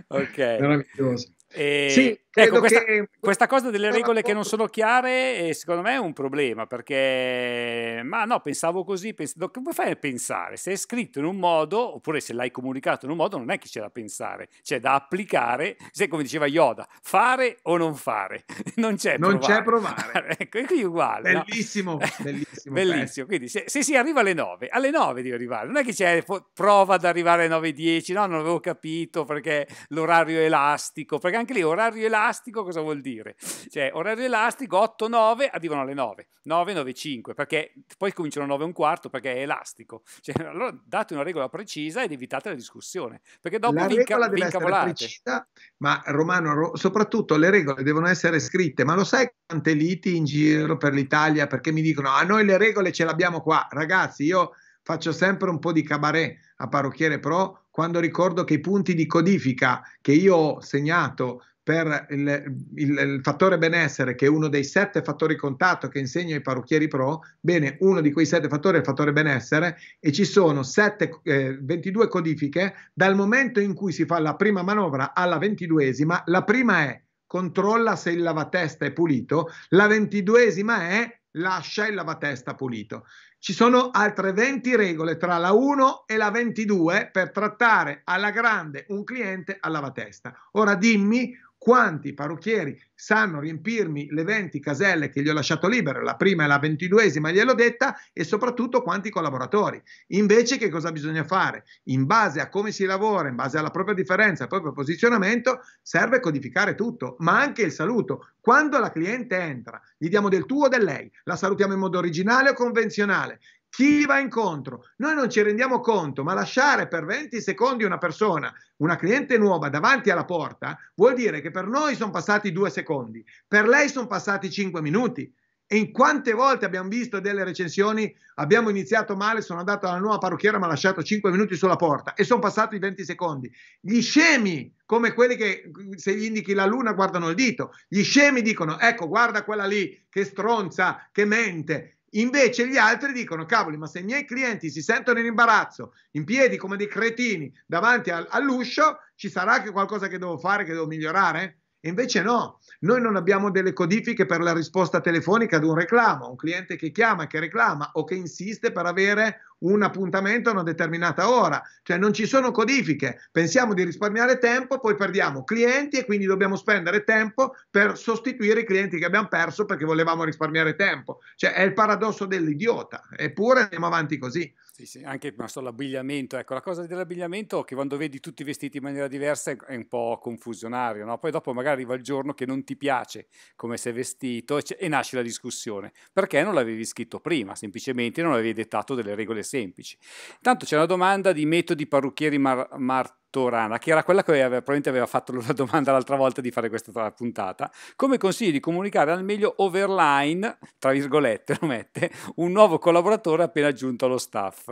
ok. Meraviglioso. E... Sì. Ecco, questa, che... questa, cosa delle regole che non sono chiare, eh, secondo me è un problema, perché, ma no, pensavo così, pens... come fai a pensare? Se è scritto in un modo, oppure se l'hai comunicato in un modo, non è che c'è da pensare, c'è da applicare, se come diceva Yoda, fare o non fare, <laughs> non c'è non provare. C'è provare. <laughs> ecco, è qui uguale. Bellissimo, no? bellissimo. <laughs> bellissimo. Quindi se, se, si arriva alle 9, alle 9 devi arrivare, non è che c'è prova ad arrivare alle 9.10, no, non avevo capito perché l'orario elastico, perché anche lì orario elastico elastico cosa vuol dire? Cioè, orario elastico 8-9 arrivano alle 9, 9-9-5, perché poi cominciano 9 e un quarto perché è elastico. Cioè, <laughs> allora date una regola precisa ed evitate la discussione, perché dopo la vi, inca- vi incavolate. Precisa, ma Romano, ro- soprattutto le regole devono essere scritte, ma lo sai quante liti in giro per l'Italia perché mi dicono a ah, noi le regole ce le abbiamo qua, ragazzi, io faccio sempre un po' di cabaret a Parrucchiere Pro quando ricordo che i punti di codifica che io ho segnato per il, il, il, fattore benessere, che è uno dei sette fattori contatto che insegno ai parrucchieri pro, bene, uno di quei sette fattori è il fattore benessere e ci sono 7, eh, 22 codifiche dal momento in cui si fa la prima manovra alla ventiduesima, la prima è controlla se il lavatesta è pulito, la ventiduesima è lascia il lavatesta pulito. Ci sono altre 20 regole tra la 1 e la 22 per trattare alla grande un cliente al lavatesta. Ora dimmi quanti parrucchieri sanno riempirmi le 20 caselle che gli ho lasciato libere, la prima e la ventiduesima gliel'ho detta, e soprattutto quanti collaboratori. Invece che cosa bisogna fare? In base a come si lavora, in base alla propria differenza, al proprio posizionamento, serve codificare tutto, ma anche il saluto. Quando la cliente entra, gli diamo del tuo o del lei, la salutiamo in modo originale o convenzionale, chi va incontro. Noi non ci rendiamo conto, ma lasciare per 20 secondi una persona, una cliente nuova davanti alla porta, vuol dire che per noi sono passati due secondi, per lei sono passati cinque minuti. E in quante volte abbiamo visto delle recensioni, abbiamo iniziato male, sono andato alla nuova parrucchiera, ma ha lasciato 5 minuti sulla porta e sono passati 20 secondi. Gli scemi, come quelli che se gli indichi la luna guardano il dito, gli scemi dicono, ecco, guarda quella lì che stronza, che mente Invece gli altri dicono, cavoli, ma se i miei clienti si sentono in imbarazzo, in piedi come dei cretini davanti al, all'uscio, ci sarà anche qualcosa che devo fare, che devo migliorare? E invece no, noi non abbiamo delle codifiche per la risposta telefonica ad un reclamo, un cliente che chiama, che reclama o che insiste per avere un appuntamento a una determinata ora, cioè non ci sono codifiche, pensiamo di risparmiare tempo, poi perdiamo clienti e quindi dobbiamo spendere tempo per sostituire i clienti che abbiamo perso perché volevamo risparmiare tempo, cioè è il paradosso dell'idiota, eppure andiamo avanti così. Sì, sì, anche so, l'abbigliamento, ecco, la cosa dell'abbigliamento che quando vedi tutti vestiti in maniera diversa è un po' confusionario, no? poi dopo magari arriva il giorno che non ti piace come sei vestito e, c- e nasce la discussione, perché non l'avevi scritto prima, semplicemente non avevi dettato delle regole semplici. Intanto c'è una domanda di metodi parrucchieri mar- Martorana, che era quella che aveva, probabilmente aveva fatto la domanda l'altra volta di fare questa puntata. Come consigli di comunicare al meglio overline, tra virgolette lo mette, un nuovo collaboratore appena giunto allo staff?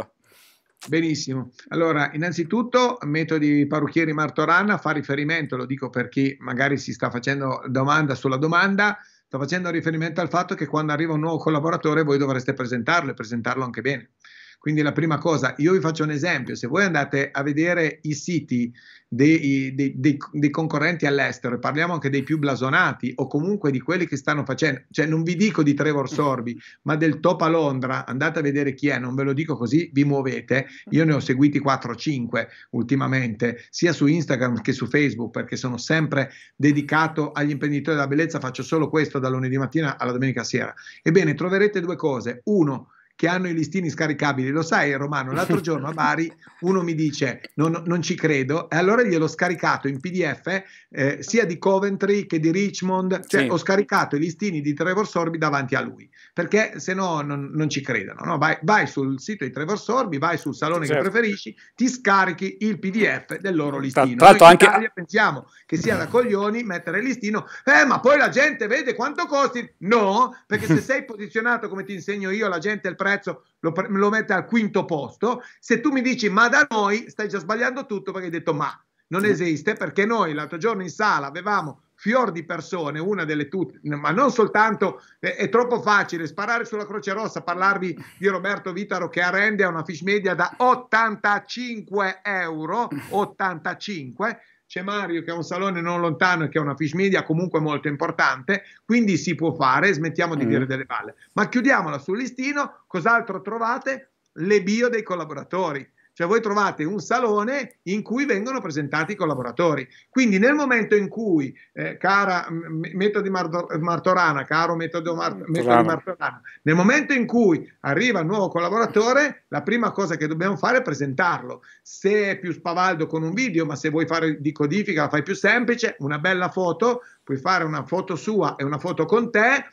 Benissimo. Allora, innanzitutto, metodi parrucchieri Martorana fa riferimento, lo dico per chi magari si sta facendo domanda sulla domanda, sta facendo riferimento al fatto che quando arriva un nuovo collaboratore voi dovreste presentarlo e presentarlo anche bene. Quindi la prima cosa, io vi faccio un esempio, se voi andate a vedere i siti dei, dei, dei, dei concorrenti all'estero, e parliamo anche dei più blasonati o comunque di quelli che stanno facendo, cioè non vi dico di Trevor Sorbi, ma del Top a Londra, andate a vedere chi è, non ve lo dico così, vi muovete, io ne ho seguiti 4-5 ultimamente, sia su Instagram che su Facebook, perché sono sempre dedicato agli imprenditori della bellezza, faccio solo questo da lunedì mattina alla domenica sera. Ebbene, troverete due cose, uno, che hanno i listini scaricabili. Lo sai, Romano, l'altro giorno a <laughs> Bari uno mi dice non, non ci credo e allora gliel'ho scaricato in PDF eh, sia di Coventry che di Richmond, cioè sì. ho scaricato i listini di Trevor Sorby davanti a lui, perché se no non, non ci credono. No? Vai, vai, sul sito di Trevor Sorby, vai sul salone certo. che preferisci, ti scarichi il PDF del loro listino. Tra, tra anche... Italia pensiamo che sia da <clears throat> coglioni mettere il listino, eh, ma poi la gente vede quanto costi. No, perché se <laughs> sei posizionato come ti insegno io, la gente è il prezzo prezzo lo, lo mette al quinto posto. Se tu mi dici ma da noi, stai già sbagliando tutto perché hai detto ma non sì. esiste perché noi l'altro giorno in sala avevamo fior di persone, una delle tutte, ma non soltanto, eh, è troppo facile sparare sulla Croce Rossa, parlarvi di Roberto Vitaro che arrende a una fish media da 85 euro, 85, c'è Mario che ha un salone non lontano e che ha una fish media comunque molto importante, quindi si può fare, smettiamo di mm. dire delle balle. Ma chiudiamola sul listino, cos'altro trovate? Le bio dei collaboratori. Cioè voi trovate un salone in cui vengono presentati i collaboratori. Quindi nel momento in cui, eh, cara Metodo Martorana, caro Metodo, Mar- Metodo Martorana, nel momento in cui arriva il nuovo collaboratore, la prima cosa che dobbiamo fare è presentarlo. Se è più spavaldo con un video, ma se vuoi fare di codifica la fai più semplice, una bella foto, puoi fare una foto sua e una foto con te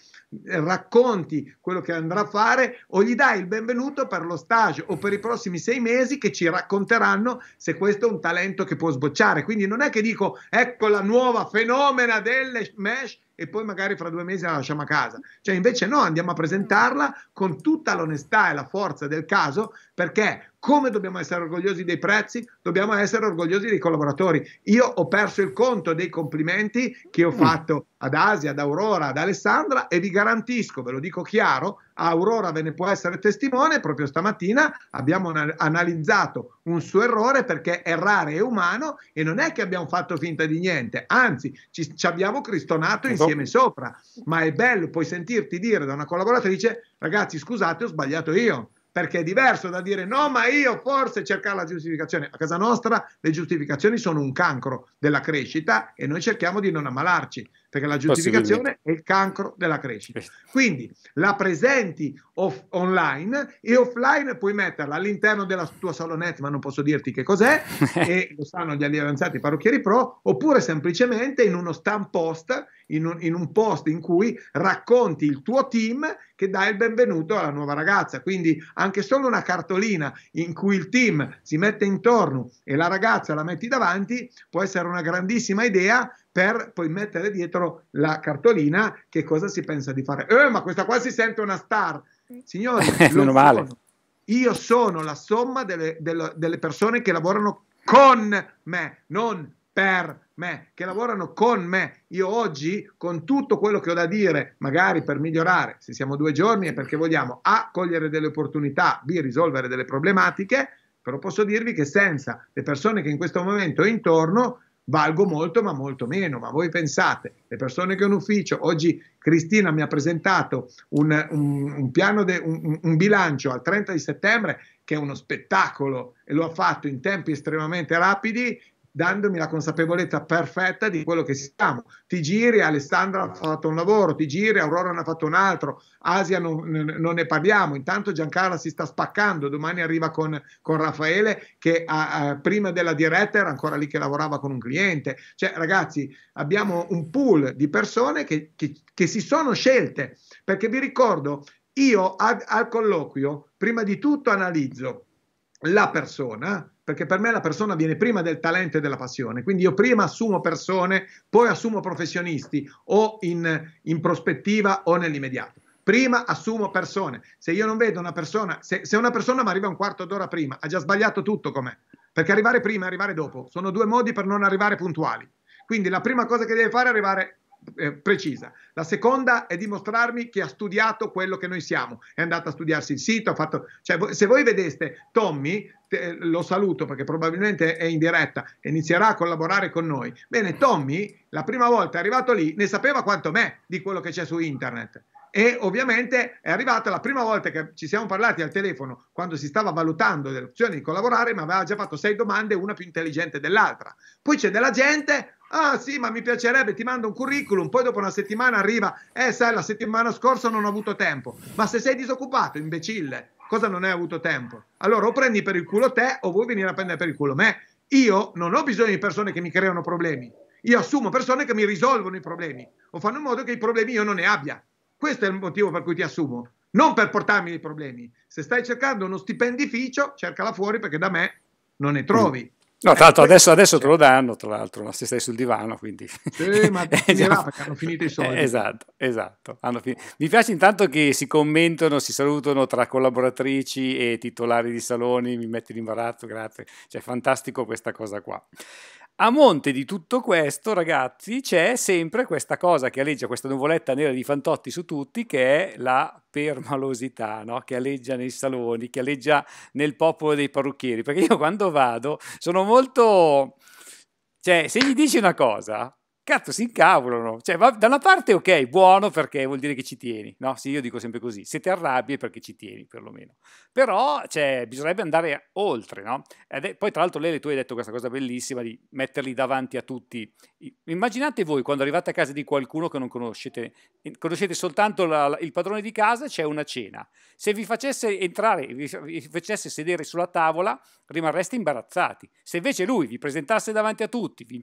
racconti quello che andrà a fare o gli dai il benvenuto per lo stage o per i prossimi sei mesi che ci racconteranno se questo è un talento che può sbocciare. Quindi non è che dico ecco la nuova fenomena delle mesh e poi magari fra due mesi la lasciamo a casa. Cioè, invece no, andiamo a presentarla con tutta l'onestà e la forza del caso, perché come dobbiamo essere orgogliosi dei prezzi, dobbiamo essere orgogliosi dei collaboratori. Io ho perso il conto dei complimenti che ho mm. fatto ad Asia, ad Aurora, ad Alessandra e vi garantisco, ve lo dico chiaro, Aurora ve ne può essere testimone, proprio stamattina abbiamo analizzato un suo errore perché errare è umano e non è che abbiamo fatto finta di niente, anzi ci, ci abbiamo cristonato ecco. insieme sopra, ma è bello poi sentirti dire da una collaboratrice ragazzi scusate ho sbagliato io, perché è diverso da dire no, ma io forse cercare la giustificazione. A casa nostra le giustificazioni sono un cancro della crescita e noi cerchiamo di non ammalarci perché la giustificazione è il cancro della crescita. Eh. Quindi la presenti off- online e offline puoi metterla all'interno della tua salonetta, ma non posso dirti che cos'è, <laughs> e lo sanno gli avanzati parrucchieri pro, oppure semplicemente in uno stamp post, in un, in un post in cui racconti il tuo team che dà il benvenuto alla nuova ragazza. Quindi anche solo una cartolina in cui il team si mette intorno e la ragazza la metti davanti può essere una grandissima idea per poi mettere dietro la cartolina che cosa si pensa di fare. Eh, ma questa qua si sente una star. Signori, <laughs> Meno male. io sono la somma delle, delle, delle persone che lavorano con me, non per me, che lavorano con me. Io oggi, con tutto quello che ho da dire, magari per migliorare, se siamo due giorni è perché vogliamo A, cogliere delle opportunità, B, risolvere delle problematiche, però posso dirvi che senza le persone che in questo momento ho intorno, valgo molto ma molto meno, ma voi pensate, le persone che ho in ufficio, oggi Cristina mi ha presentato un, un, un piano, de, un, un bilancio al 30 di settembre che è uno spettacolo e lo ha fatto in tempi estremamente rapidi dandomi la consapevolezza perfetta di quello che siamo. Ti giri, Alessandra ha fatto un lavoro, ti giri, Aurora ne ha fatto un altro, Asia non, non, ne parliamo, intanto Giancarla si sta spaccando, domani arriva con, con Raffaele che a, a, prima della diretta era ancora lì che lavorava con un cliente. Cioè ragazzi, abbiamo un pool di persone che, che, che si sono scelte, perché vi ricordo, io ad, al colloquio prima di tutto analizzo la persona, perché per me la persona viene prima del talento e della passione, quindi io prima assumo persone, poi assumo professionisti o in, in prospettiva o nell'immediato. Prima assumo persone, se io non vedo una persona, se, se una persona mi arriva un quarto d'ora prima, ha già sbagliato tutto com'è, perché arrivare prima e arrivare dopo sono due modi per non arrivare puntuali. Quindi la prima cosa che deve fare è arrivare eh, precisa. La seconda è dimostrarmi che ha studiato quello che noi siamo, è andata a studiarsi il sito, ha fatto... Cioè, se voi vedeste Tommy, te, lo saluto perché probabilmente è in diretta e inizierà a collaborare con noi. Bene, Tommy, la prima volta è arrivato lì, ne sapeva quanto me di quello che c'è su internet. E ovviamente è arrivata la prima volta che ci siamo parlati al telefono quando si stava valutando le opzioni di collaborare, ma aveva già fatto sei domande, una più intelligente dell'altra. Poi c'è della gente Ah sì, ma mi piacerebbe, ti mando un curriculum, poi dopo una settimana arriva, eh sai, la settimana scorsa non ho avuto tempo. Ma se sei disoccupato, imbecille, cosa non hai avuto tempo? Allora o prendi per il culo te o vuoi venire a prendere per il culo me. Io non ho bisogno di persone che mi creano problemi, io assumo persone che mi risolvono i problemi o fanno in modo che i problemi io non ne abbia. Questo è il motivo per cui ti assumo, non per portarmi dei problemi. Se stai cercando uno stipendificio, cercala fuori perché da me non ne trovi. No, tra l'altro eh, adesso, eh, adesso te lo eh. danno, tra l'altro, ma se stai sul divano, quindi... Sì, <laughs> ma dirà diciamo perché hanno finito i <laughs> soldi. Esatto, esatto. Fin... Mi piace intanto che si commentano, si salutano tra collaboratrici e titolari di saloni, mi metti in imbarazzo, grazie. Cioè, fantastico questa cosa qua. A monte di tutto questo, ragazzi, c'è sempre questa cosa che alleggia questa nuvoletta nera di Fantotti su tutti, che è la permalosità no? che alleggia nei saloni, che alleggia nel popolo dei parrucchieri, perché io quando vado sono molto... cioè se gli dici una cosa cazzo si incavolano. Cioè, va, da una parte, ok, buono perché vuol dire che ci tieni, no? Sì, io dico sempre così, se ti arrabbi è perché ci tieni, perlomeno. Però, cioè, bisognerebbe andare oltre, no? È, poi, tra l'altro, Lele, tu hai detto questa cosa bellissima di metterli davanti a tutti. Immaginate voi quando arrivate a casa di qualcuno che non conoscete, conoscete soltanto la, il padrone di casa, c'è una cena. Se vi facesse entrare, vi, vi facesse sedere sulla tavola, rimarreste imbarazzati. Se invece lui vi presentasse davanti a tutti, vi,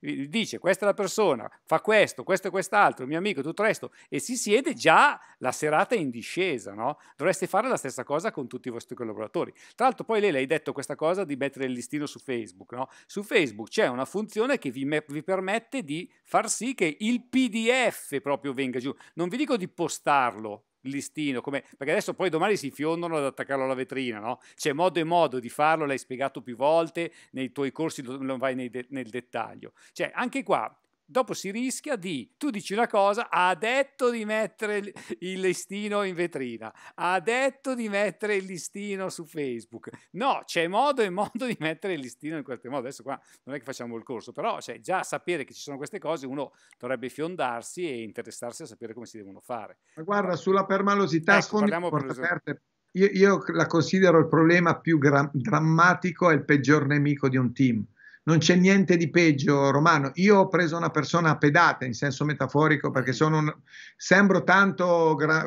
vi dice, questo questa è la persona, fa questo, questo e quest'altro, il mio amico, tutto il resto, e si siede già la serata è in discesa, no? Dovreste fare la stessa cosa con tutti i vostri collaboratori. Tra l'altro poi lei, lei ha detto questa cosa di mettere il listino su Facebook, no? Su Facebook c'è una funzione che vi, vi permette di far sì che il PDF proprio venga giù. Non vi dico di postarlo, listino, come, perché adesso poi domani si fiondano ad attaccarlo alla vetrina, no? C'è modo e modo di farlo, l'hai spiegato più volte, nei tuoi corsi non vai de, nel dettaglio. Cioè, anche qua dopo si rischia di, tu dici una cosa, ha detto di mettere il listino in vetrina, ha detto di mettere il listino su Facebook. No, c'è modo e modo di mettere il listino in qualche modo. Adesso qua non è che facciamo il corso, però cioè, già sapere che ci sono queste cose uno dovrebbe fiondarsi e interessarsi a sapere come si devono fare. Ma guarda, sulla permalosità, ecco, sfondi porte aperte. Io, io, la considero il problema più gra- drammatico e il peggior nemico di un team non c'è niente di peggio, Romano. Io ho preso una persona a pedate in senso metaforico perché mm. sono un, sembro tanto gra-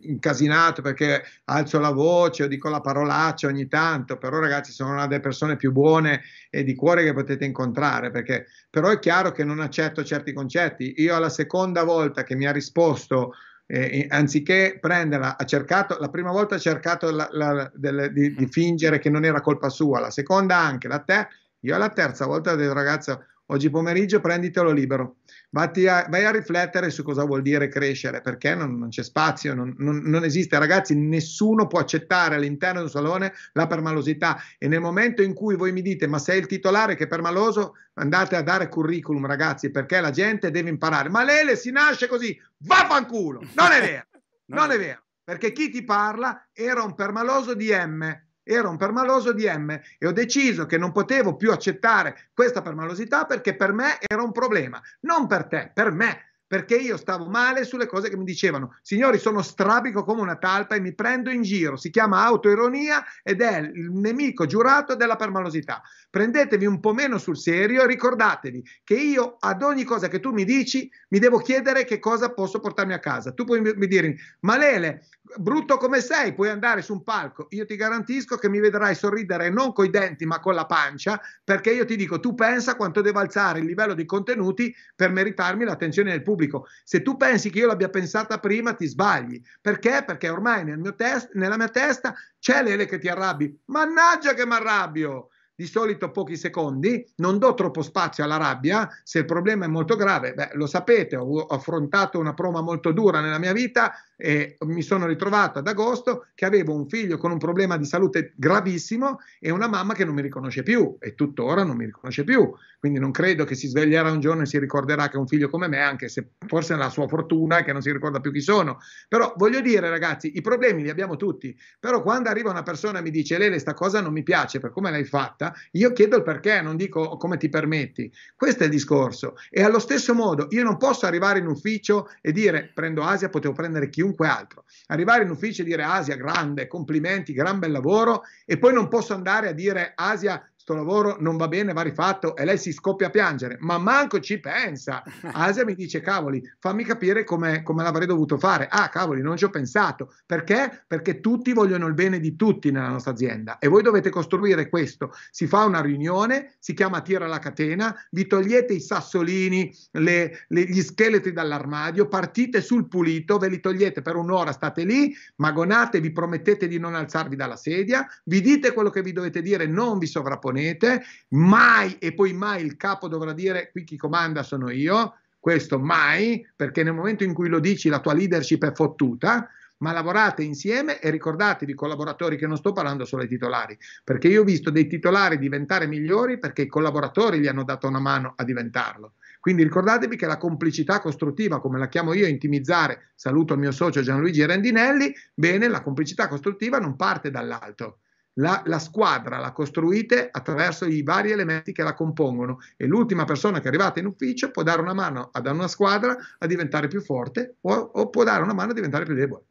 incasinato perché alzo la voce o dico la parolaccia ogni tanto, però ragazzi sono una delle persone più buone e di cuore che potete incontrare, perché però è chiaro che non accetto certi concetti. Io alla seconda volta che mi ha risposto eh, anziché prenderla, ha cercato, la prima volta ha cercato la, la, delle, di, di, mm. fingere che non era colpa sua, la seconda anche, la terza, io alla terza volta ho detto ragazzo, oggi pomeriggio prenditelo libero, a, vai a riflettere su cosa vuol dire crescere, perché non, non c'è spazio, non, non, non, esiste. Ragazzi, nessuno può accettare all'interno di un salone la permalosità e nel momento in cui voi mi dite ma sei il titolare che è permaloso, andate a dare curriculum ragazzi, perché la gente deve imparare. Ma Lele si nasce così, vaffanculo! Non è vero, non è <laughs> vero, perché chi ti parla era un permaloso di M era un permaloso di M e ho deciso che non potevo più accettare questa permalosità perché per me era un problema, non per te, per me perché io stavo male sulle cose che mi dicevano. Signori, sono strabico come una talpa e mi prendo in giro. Si chiama autoironia ed è il nemico giurato della permalosità. Prendetevi un po' meno sul serio e ricordatevi che io ad ogni cosa che tu mi dici mi devo chiedere che cosa posso portarmi a casa. Tu puoi mi dire, ma Lele, brutto come sei, puoi andare su un palco. Io ti garantisco che mi vedrai sorridere non coi denti ma con la pancia perché io ti dico, tu pensa quanto devo alzare il livello di contenuti per meritarmi l'attenzione del pubblico pubblico. Se tu pensi che io l'abbia pensata prima, ti sbagli. Perché? Perché ormai nel test, nella mia testa c'è l'ele che ti arrabbi. Mannaggia che mi arrabbio! Di solito pochi secondi, non do troppo spazio alla rabbia, se il problema è molto grave, beh, lo sapete, ho affrontato una prova molto dura nella mia vita, e mi sono ritrovato ad agosto che avevo un figlio con un problema di salute gravissimo e una mamma che non mi riconosce più e tuttora non mi riconosce più. Quindi non credo che si sveglierà un giorno e si ricorderà che un figlio come me, anche se forse è la sua fortuna e che non si ricorda più chi sono. Però voglio dire ragazzi, i problemi li abbiamo tutti, però quando arriva una persona e mi dice Lele, sta cosa non mi piace per come l'hai fatta, io chiedo il perché, non dico oh, come ti permetti. Questo è il discorso. E allo stesso modo io non posso arrivare in ufficio e dire prendo Asia, potevo prendere chiunque chiunque altro. Arrivare in ufficio e dire Asia grande, complimenti, gran bel lavoro e poi non posso andare a dire Asia sto lavoro non va bene, va rifatto e lei si scoppia a piangere, ma manco ci pensa. <laughs> Asia mi dice, cavoli, fammi capire come, come l'avrei dovuto fare. Ah, cavoli, non ci ho pensato. Perché? Perché tutti vogliono il bene di tutti nella nostra azienda e voi dovete costruire questo. Si fa una riunione, si chiama tira la catena, vi togliete i sassolini, le, le, gli scheletri dall'armadio, partite sul pulito, ve li togliete per un'ora, state lì, magonate, vi promettete di non alzarvi dalla sedia, vi dite quello che vi dovete dire, non vi sovrapponete imponete, mai e poi mai il capo dovrà dire qui chi comanda sono io, questo mai, perché nel momento in cui lo dici la tua leadership è fottuta, ma lavorate insieme e ricordatevi collaboratori che non sto parlando solo ai titolari, perché io ho visto dei titolari diventare migliori perché i collaboratori gli hanno dato una mano a diventarlo. Quindi ricordatevi che la complicità costruttiva, come la chiamo io, intimizzare, saluto il mio socio Gianluigi Rendinelli, bene, la complicità costruttiva non parte dall'alto, la, la, squadra la costruite attraverso i vari elementi che la compongono e l'ultima persona che è arrivata in ufficio può dare una mano ad una squadra a diventare più forte o, o può dare una mano a diventare più debole.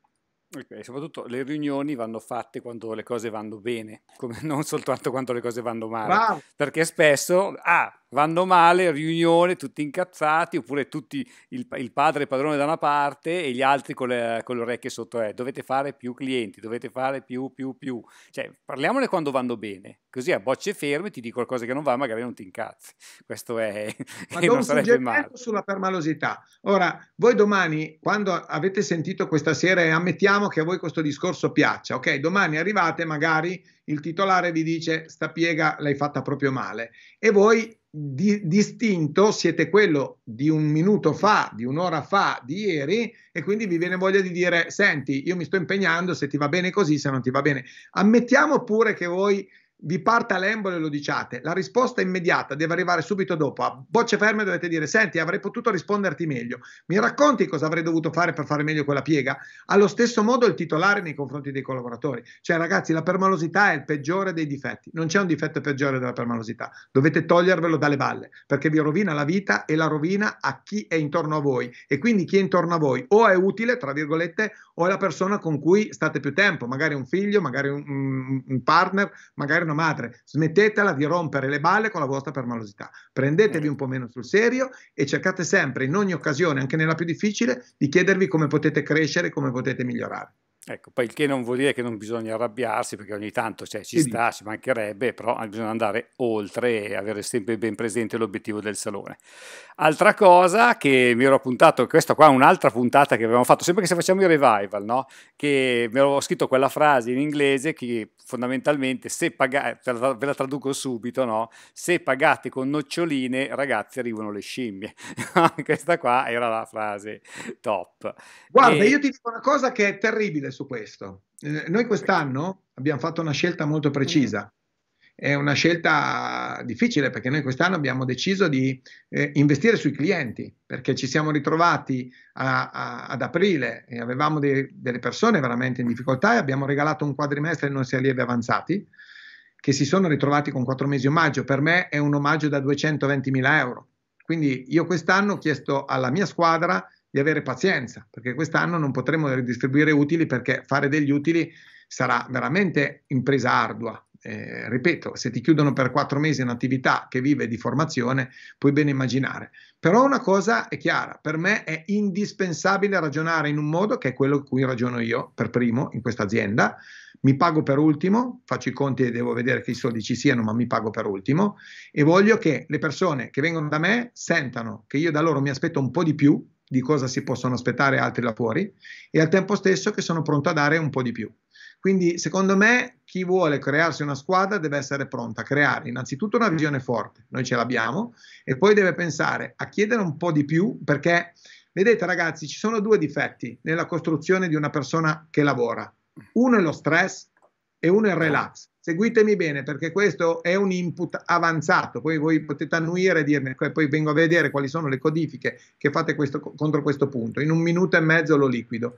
Okay, soprattutto le riunioni vanno fatte quando le cose vanno bene, come, <laughs> non soltanto quando le cose vanno male, Bravo. perché spesso ah, vanno male, riunione, tutti incazzati, oppure tutti il, il padre e padrone da una parte e gli altri con le, con le orecchie sotto, eh, dovete fare più clienti, dovete fare più, più, più. Cioè, parliamone quando vanno bene, così a bocce ferme ti dico qualcosa che non va, magari non ti incazzi. Questo è... Ma <laughs> non sarebbe male. sulla permalosità. Ora, voi domani, quando avete sentito questa sera, ammettiamo che a voi questo discorso piaccia, ok? Domani arrivate, magari il titolare vi dice sta piega l'hai fatta proprio male e voi di, distinto siete quello di un minuto fa, di un'ora fa, di ieri e quindi vi viene voglia di dire senti, io mi sto impegnando, se ti va bene così, se non ti va bene. Ammettiamo pure che voi vi parta l'embolo e lo diciate, la risposta immediata deve arrivare subito dopo. A bocce ferme dovete dire: Senti, avrei potuto risponderti meglio. Mi racconti cosa avrei dovuto fare per fare meglio quella piega? Allo stesso modo il titolare nei confronti dei collaboratori. Cioè, ragazzi, la permalosità è il peggiore dei difetti. Non c'è un difetto peggiore della permalosità. Dovete togliervelo dalle balle perché vi rovina la vita e la rovina a chi è intorno a voi. E quindi chi è intorno a voi o è utile, tra virgolette, o è la persona con cui state più tempo, magari un figlio, magari un, un partner, magari una una madre, smettetela di rompere le balle con la vostra permalosità, prendetevi certo. un po' meno sul serio e cercate sempre, in ogni occasione, anche nella più difficile, di chiedervi come potete crescere, come potete migliorare. Ecco, poi il che non vuol dire che non bisogna arrabbiarsi, perché ogni tanto cioè, ci sì. sta, ci mancherebbe, però bisogna andare oltre e avere sempre ben presente l'obiettivo del salone. Altra cosa che mi ero appuntato, questa qua è un'altra puntata che avevamo fatto, sempre che se facciamo i revival, no? che mi ero scritto quella frase in inglese che fondamentalmente, se pagate, ve la traduco subito, no? se pagate con noccioline, ragazzi, arrivano le scimmie. <laughs> questa qua era la frase top. Guarda, e... io ti dico una cosa che è terribile su questo. Eh, noi quest'anno abbiamo fatto una scelta molto mm. precisa. È una scelta difficile perché noi quest'anno abbiamo deciso di eh, investire sui clienti perché ci siamo ritrovati a, a, ad aprile e avevamo de, delle persone veramente in difficoltà e abbiamo regalato un quadrimestre ai nostri allievi avanzati che si sono ritrovati con quattro mesi omaggio. Per me è un omaggio da 220 mila euro. Quindi io quest'anno ho chiesto alla mia squadra di avere pazienza, perché quest'anno non potremo ridistribuire utili perché fare degli utili sarà veramente impresa ardua. Eh, ripeto, se ti chiudono per quattro mesi un'attività che vive di formazione, puoi bene immaginare. Però una cosa è chiara, per me è indispensabile ragionare in un modo che è quello in cui ragiono io per primo in questa azienda, mi pago per ultimo, faccio i conti e devo vedere che i soldi ci siano, ma mi pago per ultimo e voglio che le persone che vengono da me sentano che io da loro mi aspetto un po' di più di cosa si possono aspettare altri là fuori e al tempo stesso che sono pronto a dare un po' di più. Quindi secondo me chi vuole crearsi una squadra deve essere pronta a creare innanzitutto una visione forte, noi ce l'abbiamo, e poi deve pensare a chiedere un po' di più perché vedete ragazzi ci sono due difetti nella costruzione di una persona che lavora. Uno è lo stress e uno è il relax. Seguitemi bene perché questo è un input avanzato, poi voi potete annuire e dirmi, poi vengo a vedere quali sono le codifiche che fate questo, contro questo punto, in un minuto e mezzo lo liquido.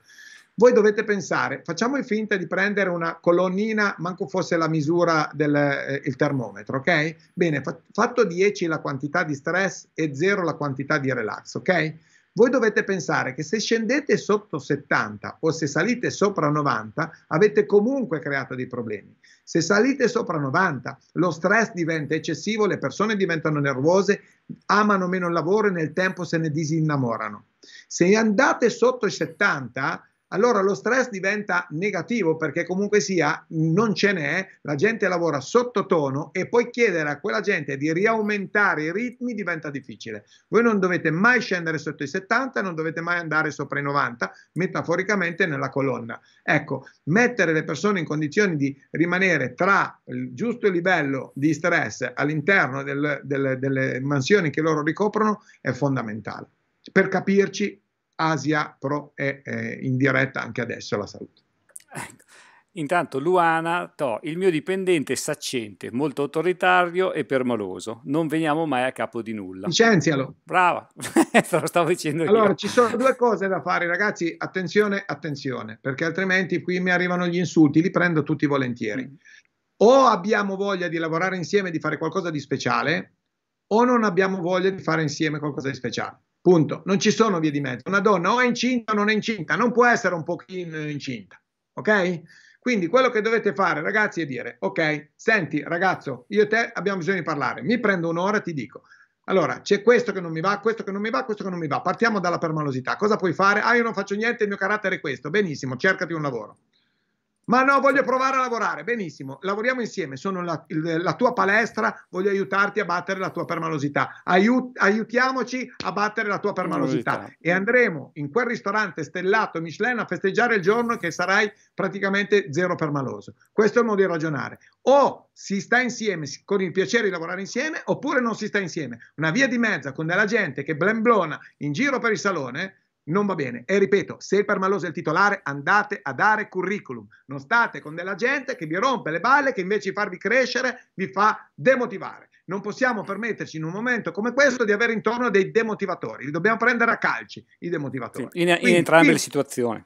Voi dovete pensare, facciamo finta di prendere una colonnina, manco fosse la misura del eh, termometro, ok? Bene, fa, fatto 10 la quantità di stress e 0 la quantità di relax, ok? Voi dovete pensare che se scendete sotto 70 o se salite sopra 90 avete comunque creato dei problemi. Se salite sopra 90 lo stress diventa eccessivo, le persone diventano nervose, amano meno il lavoro e nel tempo se ne disinnamorano. Se andate sotto i 70 allora lo stress diventa negativo perché comunque sia non ce n'è, la gente lavora sottotono e poi chiedere a quella gente di riaumentare i ritmi diventa difficile. Voi non dovete mai scendere sotto i 70, non dovete mai andare sopra i 90, metaforicamente nella colonna. Ecco, mettere le persone in condizioni di rimanere tra il giusto livello di stress all'interno del, del, delle mansioni che loro ricoprono è fondamentale. Per capirci, Asia Pro è eh, in diretta anche adesso la salute. Ecco. Intanto Luana, to, il mio dipendente è saccente, molto autoritario e permaloso. Non veniamo mai a capo di nulla. Licenzialo. Brava, <laughs> te lo stavo dicendo Allora, io. ci sono due cose da fare, ragazzi. Attenzione, attenzione, perché altrimenti qui mi arrivano gli insulti, li prendo tutti volentieri. Mm. O abbiamo voglia di lavorare insieme, e di fare qualcosa di speciale, o non abbiamo voglia di fare insieme qualcosa di speciale. Punto. Non ci sono vie di mezzo. Una donna o è incinta o non è incinta, non può essere un pochino incinta. Ok? Quindi quello che dovete fare, ragazzi, è dire: Ok, senti, ragazzo, io e te abbiamo bisogno di parlare. Mi prendo un'ora e ti dico. Allora, c'è questo che non mi va, questo che non mi va, questo che non mi va. Partiamo dalla permalosità. Cosa puoi fare? Ah, io non faccio niente, il mio carattere è questo. Benissimo, cercati un lavoro. Ma no, voglio provare a lavorare. Benissimo, lavoriamo insieme. Sono la, la tua palestra, voglio aiutarti a battere la tua permalosità. Aiut, aiutiamoci a battere la tua permalosità. E andremo in quel ristorante stellato Michelin a festeggiare il giorno che sarai praticamente zero permaloso. Questo è il modo di ragionare. O si sta insieme con il piacere di lavorare insieme, oppure non si sta insieme. Una via di mezza con della gente che blemblona in giro per il salone non va bene. E ripeto, se il Parmaloso è il titolare, andate a dare curriculum. Non state con della gente che vi rompe le balle, che invece di farvi crescere vi fa demotivare. Non possiamo permetterci in un momento come questo di avere intorno dei demotivatori. Li dobbiamo prendere a calci, i demotivatori. Sì, in, Quindi, in, entrambe sì. le situazioni.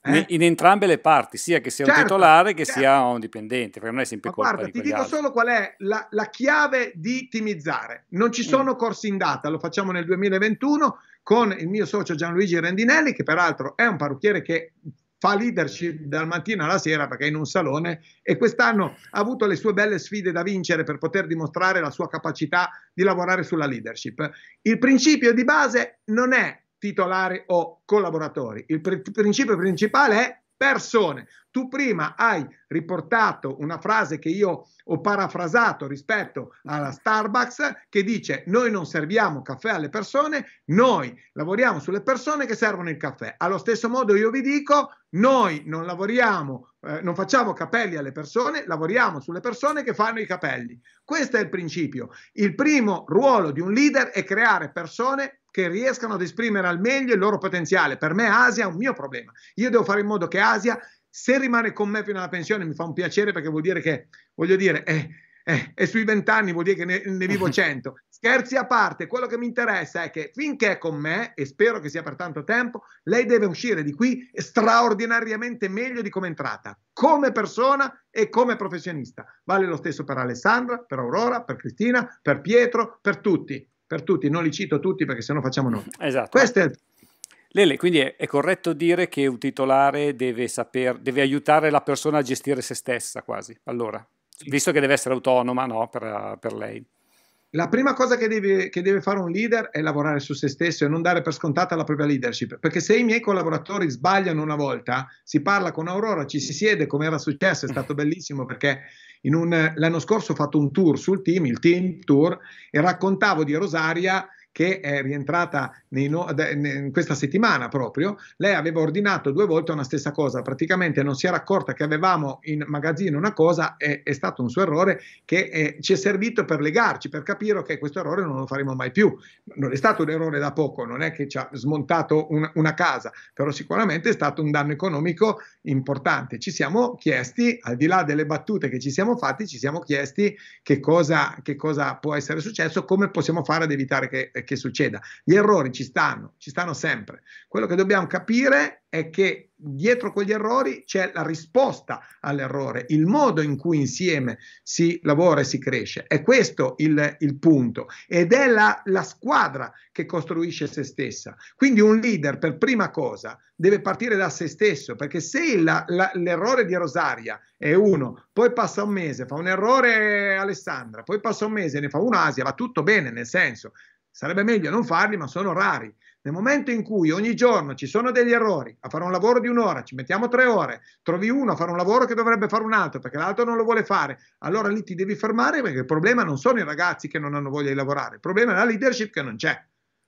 Eh? In entrambe le parti, sia che sia certo, un titolare che certo. sia un dipendente, perché non è sempre Ma colpa guarda, ti dico altri. solo qual è la, la, chiave di timizzare. Non ci mm. sono mm. corsi in data, lo facciamo nel 2021, con il mio socio Gianluigi Rendinelli, che peraltro è un parrucchiere che fa leadership dal mattino alla sera perché è in un salone e quest'anno ha avuto le sue belle sfide da vincere per poter dimostrare la sua capacità di lavorare sulla leadership. Il principio di base non è titolare o collaboratori, il pr- principio principale è persone. Tu prima hai riportato una frase che io ho parafrasato rispetto alla Starbucks che dice noi non serviamo caffè alle persone, noi lavoriamo sulle persone che servono il caffè. Allo stesso modo io vi dico noi non lavoriamo, eh, non facciamo capelli alle persone, lavoriamo sulle persone che fanno i capelli. Questo è il principio. Il primo ruolo di un leader è creare persone che riescano ad esprimere al meglio il loro potenziale. Per me Asia è un mio problema. Io devo fare in modo che Asia, se rimane con me fino alla pensione, mi fa un piacere perché vuol dire che, voglio dire, eh, eh, è sui vent'anni, vuol dire che ne, ne vivo <laughs> cento. Scherzi a parte, quello che mi interessa è che finché è con me, e spero che sia per tanto tempo, lei deve uscire di qui straordinariamente meglio di come è entrata, come persona e come professionista. Vale lo stesso per Alessandra, per Aurora, per Cristina, per Pietro, per tutti per tutti, non li cito tutti perché sennò facciamo noi. Mm, esatto. Questo Lele, quindi è, è, corretto dire che un titolare deve, saper, deve aiutare la persona a gestire se stessa quasi, allora, sì. visto che deve essere autonoma no, per, per, lei. La prima cosa che deve, che deve, fare un leader è lavorare su se stesso e non dare per scontata la propria leadership, perché se i miei collaboratori sbagliano una volta, si parla con Aurora, ci si siede come era successo, è stato <laughs> bellissimo perché un, l'anno scorso ho fatto un tour sul team, il team tour, e raccontavo di Rosaria che è rientrata nei no, in questa settimana proprio, lei aveva ordinato due volte una stessa cosa, praticamente non si era accorta che avevamo in magazzino una cosa e è stato un suo errore che è, eh, ci è servito per legarci, per capire che questo errore non lo faremo mai più. Non è stato un errore da poco, non è che ci ha smontato un, una casa, però sicuramente è stato un danno economico importante. Ci siamo chiesti, al di là delle battute che ci siamo fatti, ci siamo chiesti che cosa, che cosa può essere successo, come possiamo fare ad evitare che eh, che succeda. Gli errori ci stanno, ci stanno sempre. Quello che dobbiamo capire è che dietro quegli errori c'è la risposta all'errore, il modo in cui insieme si lavora e si cresce. È questo il, il punto ed è la, la, squadra che costruisce se stessa. Quindi un leader per prima cosa deve partire da se stesso perché se la, la, l'errore di Rosaria è uno, poi passa un mese, fa un errore Alessandra, poi passa un mese, ne fa uno Asia, va tutto bene nel senso Sarebbe meglio non farli, ma sono rari. Nel momento in cui ogni giorno ci sono degli errori, a fare un lavoro di un'ora, ci mettiamo tre ore, trovi uno a fare un lavoro che dovrebbe fare un altro perché l'altro non lo vuole fare, allora lì ti devi fermare perché il problema non sono i ragazzi che non hanno voglia di lavorare, il problema è la leadership che non c'è.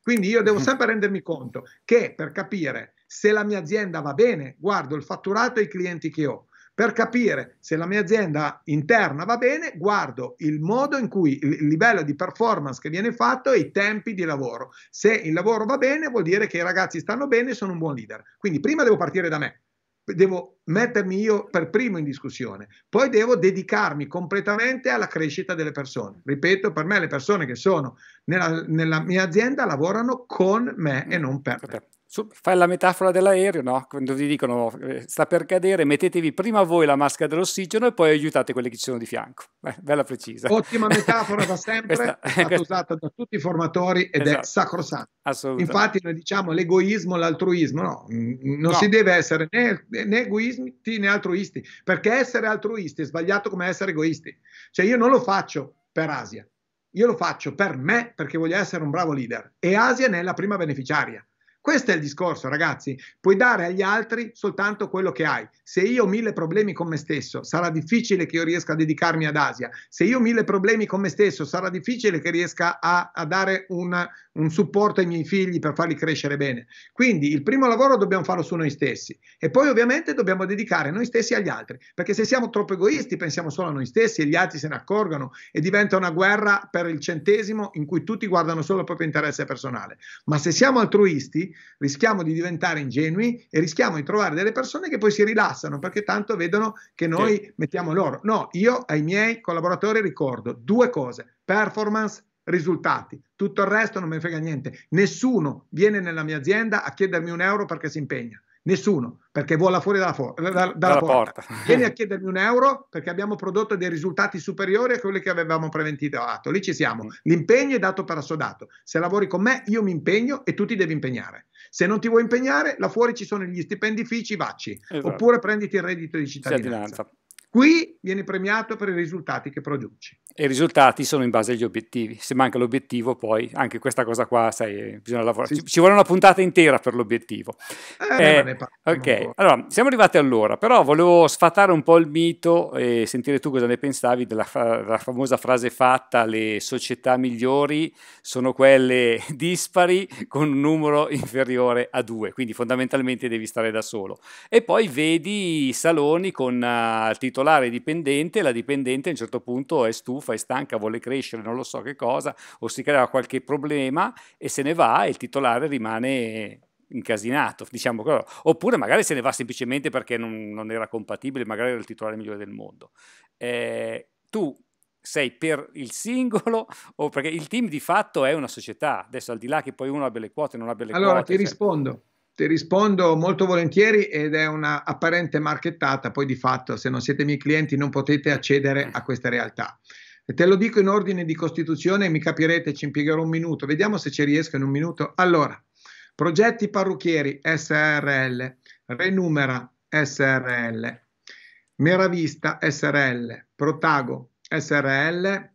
Quindi io devo mhm. sempre rendermi conto che per capire se la mia azienda va bene, guardo il fatturato e i clienti che ho per capire se la mia azienda interna va bene, guardo il modo in cui il livello di performance che viene fatto e i tempi di lavoro. Se il lavoro va bene, vuol dire che i ragazzi stanno bene e sono un buon leader. Quindi prima devo partire da me, devo mettermi io per primo in discussione, poi devo dedicarmi completamente alla crescita delle persone. Ripeto, per me le persone che sono nella, nella mia azienda lavorano con me e non per me. Su, fai la metafora dell'aereo, no? Quando ti dicono eh, sta per cadere, mettetevi prima voi la maschera dell'ossigeno e poi aiutate quelli che ci sono di fianco. Beh, bella precisa. Ottima metafora da <laughs> sempre, questa, stata <laughs> usata da tutti i formatori ed esatto. è sacrosanto. Infatti noi diciamo l'egoismo, l'altruismo, no, mm, mm, non no. si deve essere né, né, egoisti né altruisti, perché essere altruisti è sbagliato come essere egoisti. Cioè io non lo faccio per Asia, io lo faccio per me perché voglio essere un bravo leader e Asia ne è la prima beneficiaria questo è il discorso, ragazzi. Puoi dare agli altri soltanto quello che hai. Se io ho mille problemi con me stesso, sarà difficile che io riesca a dedicarmi ad Asia. Se io ho mille problemi con me stesso, sarà difficile che riesca a, a dare un, un supporto ai miei figli per farli crescere bene. Quindi il primo lavoro dobbiamo farlo su noi stessi e poi ovviamente dobbiamo dedicare noi stessi agli altri, perché se siamo troppo egoisti pensiamo solo a noi stessi e gli altri se ne accorgono e diventa una guerra per il centesimo in cui tutti guardano solo il proprio interesse personale. Ma se siamo altruisti, rischiamo di diventare ingenui e rischiamo di trovare delle persone che poi si rilassano perché tanto vedono che noi sì. mettiamo loro. No, io ai miei collaboratori ricordo due cose, performance risultati. Tutto il resto non mi frega niente. Nessuno viene nella mia azienda a chiedermi un euro perché si impegna. Nessuno, perché vola fuori dalla, for- da- dalla, dalla porta. porta. Vieni a chiedermi un euro perché abbiamo prodotto dei risultati superiori a quelli che avevamo preventivato. Ah, lì ci siamo. Mm. L'impegno è dato per assodato. Se lavori con me, io mi impegno e tu ti devi impegnare. Se non ti vuoi impegnare, là fuori ci sono gli stipendifici, vacci. Esatto. Oppure prenditi il reddito di cittadinanza. cittadinanza. Qui vieni premiato per i risultati che produci e i risultati sono in base agli obiettivi. Se manca l'obiettivo, poi anche questa cosa qua, sai, bisogna lavorare. Sì. Ci, ci, vuole una puntata intera per l'obiettivo. Eh, eh, ok, allora siamo arrivati allora, però volevo sfatare un po' il mito e sentire tu cosa ne pensavi della, della famosa frase fatta: le società migliori sono quelle <laughs> dispari con un numero inferiore a due, quindi fondamentalmente devi stare da solo. E poi vedi i saloni con uh, il titolare dipendente, la dipendente a un certo punto è stufa stufa, è stanca, vuole crescere, non lo so che cosa, o si crea qualche problema e se ne va e il titolare rimane incasinato, diciamo così. Oppure magari se ne va semplicemente perché non, non, era compatibile, magari era il titolare migliore del mondo. Eh, tu sei per il singolo o perché il team di fatto è una società. Adesso al di là che poi uno abbia le quote non abbia le allora, quote. Allora ti cioè rispondo. Ti rispondo molto volentieri ed è una apparente marchettata, poi di fatto se non siete miei clienti non potete accedere a questa realtà. E te lo dico in ordine di costituzione, mi capirete, ci impiegherò un minuto. Vediamo se ci riesco in un minuto. Allora, progetti parrucchieri SRL, Renumera SRL, Meravista SRL, Protago SRL,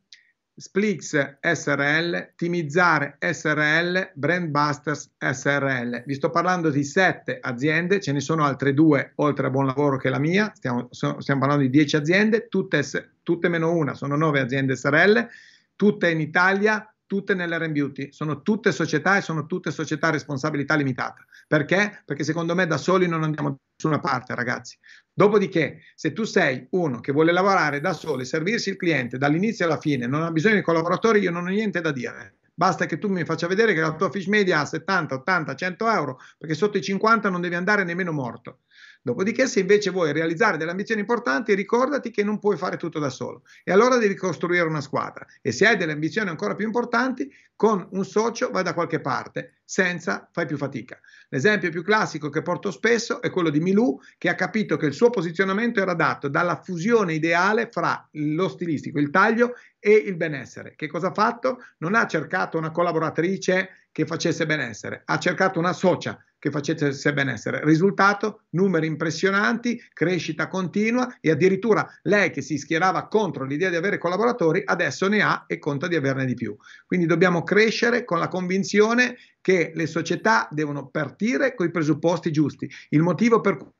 Splix SRL, Timizzare SRL, Brandbusters SRL. Vi sto parlando di sette aziende, ce ne sono altre due oltre a Buon Lavoro che la mia, stiamo, so, stiamo parlando di dieci aziende, tutte, tutte meno una, sono nove aziende SRL, tutte in Italia, tutte nell'RM Beauty, sono tutte società e sono tutte società a responsabilità limitata. Perché? Perché secondo me da soli non andiamo da nessuna parte, ragazzi. Dopodiché, se tu sei uno che vuole lavorare da solo e servirsi il cliente dall'inizio alla fine, non ha bisogno di collaboratori, io non ho niente da dire. Basta che tu mi faccia vedere che la tua fish media ha 70, 80, 100 euro, perché sotto i 50 non devi andare nemmeno morto. Dopodiché, se invece vuoi realizzare delle ambizioni importanti, ricordati che non puoi fare tutto da solo e allora devi costruire una squadra. E se hai delle ambizioni ancora più importanti, con un socio vai da qualche parte, senza fai più fatica. L'esempio più classico che porto spesso è quello di Milù, che ha capito che il suo posizionamento era dato dalla fusione ideale fra lo stilistico, il taglio e il benessere. Che cosa ha fatto? Non ha cercato una collaboratrice che facesse benessere, ha cercato una socia che facesse benessere. Risultato, numeri impressionanti, crescita continua e addirittura lei che si schierava contro l'idea di avere collaboratori, adesso ne ha e conta di averne di più. Quindi dobbiamo crescere con la convinzione che le società devono partire con i presupposti giusti. Il motivo per cui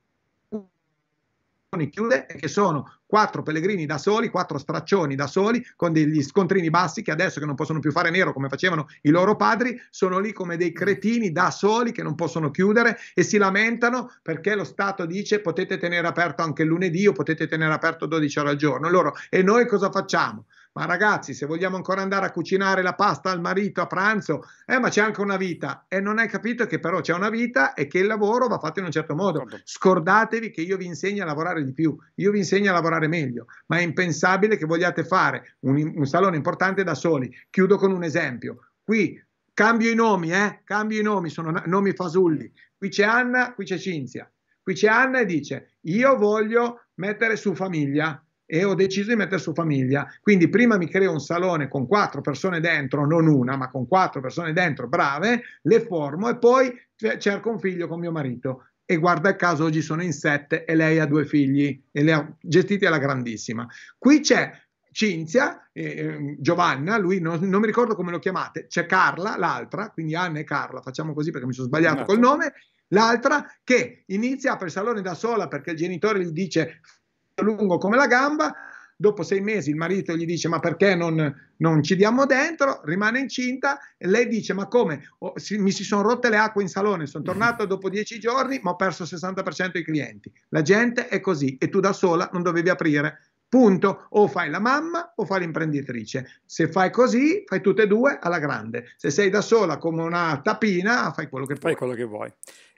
chiude è che sono quattro pellegrini da soli, quattro straccioni da soli, con degli scontrini bassi che adesso che non possono più fare nero come facevano i loro padri, sono lì come dei cretini da soli che non possono chiudere e si lamentano perché lo Stato dice potete tenere aperto anche lunedì o potete tenere aperto 12 ore al giorno. Loro, e noi cosa facciamo? Ma ragazzi, se vogliamo ancora andare a cucinare la pasta al marito a pranzo, eh, ma c'è anche una vita. E non hai capito che però c'è una vita e che il lavoro va fatto in un certo modo. Certo. Scordatevi che io vi insegno a lavorare di più, io vi insegno a lavorare meglio, ma è impensabile che vogliate fare un, un salone importante da soli. Chiudo con un esempio. Qui cambio i nomi, eh? cambio i nomi, sono nomi fasulli. Qui c'è Anna, qui c'è Cinzia. Qui c'è Anna e dice, io voglio mettere su famiglia, e ho deciso di mettere su famiglia. Quindi prima mi creo un salone con quattro persone dentro, non una, ma con quattro persone dentro brave, le formo e poi cerco un figlio con mio marito. E guarda il caso, oggi sono in sette e lei ha due figli e le ha gestiti alla grandissima. Qui c'è Cinzia, eh, ehm, Giovanna, lui non, non, mi ricordo come lo chiamate, c'è Carla, l'altra, quindi Anna e Carla, facciamo così perché mi sono sbagliato no. col nome, l'altra che inizia a fare il salone da sola perché il genitore gli dice lungo come la gamba, dopo sei mesi il marito gli dice ma perché non, non ci diamo dentro, rimane incinta e lei dice ma come, oh, si, mi si sono rotte le acque in salone, sono tornato mm-hmm. dopo dieci giorni ma ho perso il 60% dei clienti. La gente è così e tu da sola non dovevi aprire. Punto, o fai la mamma o fai l'imprenditrice. Se fai così, fai tutte e due alla grande. Se sei da sola come una tapina, fai quello che, fai quello che vuoi.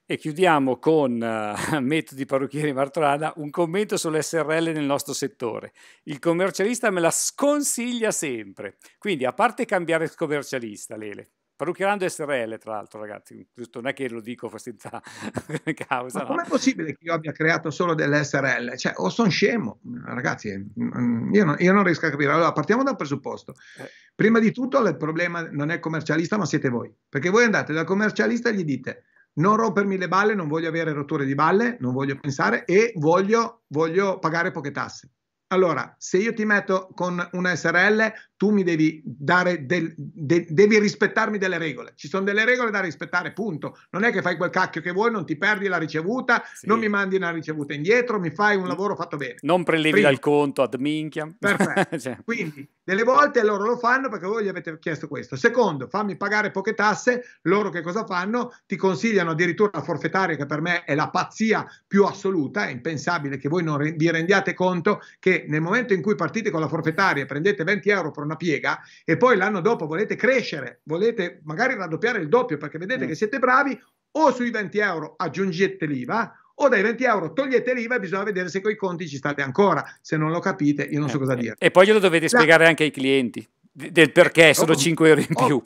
E chiudiamo con uh, <laughs> metodi parrucchieri Martorana, un commento sull'SRL nel nostro settore. Il commercialista me la sconsiglia sempre. Quindi, a parte cambiare commercialista, Lele, parrucchierando SRL, tra l'altro, ragazzi, giusto, non è che lo dico senza <laughs> causa. Ma com'è possibile che io abbia creato solo dell'SRL? Cioè, o sono scemo, ragazzi, mm, io non, io non, riesco a capire. Allora, partiamo dal presupposto. Eh. Prima di tutto, il problema non è il commercialista, ma siete voi. Perché voi andate dal commercialista e gli dite non rompermi le balle, non voglio avere rotture di balle, non voglio pensare e voglio, voglio pagare poche tasse. Allora, se io ti metto con un SRL, tu mi devi dare del, de, devi rispettarmi delle regole. Ci sono delle regole da rispettare, punto. Non è che fai quel cacchio che vuoi, non ti perdi la ricevuta, sì. non mi mandi una ricevuta indietro, mi fai un lavoro fatto bene. Non prelevi dal conto ad minchia. <laughs> Perfetto. cioè. Quindi, delle volte loro lo fanno perché voi gli avete chiesto questo. Secondo, fammi pagare poche tasse, loro che cosa fanno? Ti consigliano addirittura la forfettaria che per me è la pazzia più assoluta, è impensabile che voi non vi rendiate conto che nel momento in cui partite con la forfettaria e prendete 20 euro per una piega e poi l'anno dopo volete crescere, volete magari raddoppiare il doppio perché vedete mm. che siete bravi, o sui 20 euro aggiungete l'IVA o dai 20 euro togliete l'IVA e bisogna vedere se con i conti ci state ancora. Se non lo capite, io non so eh, cosa eh. dire. E poi glielo dovete spiegare anche ai clienti del perché eh, sono oh, 5 euro in oh, più.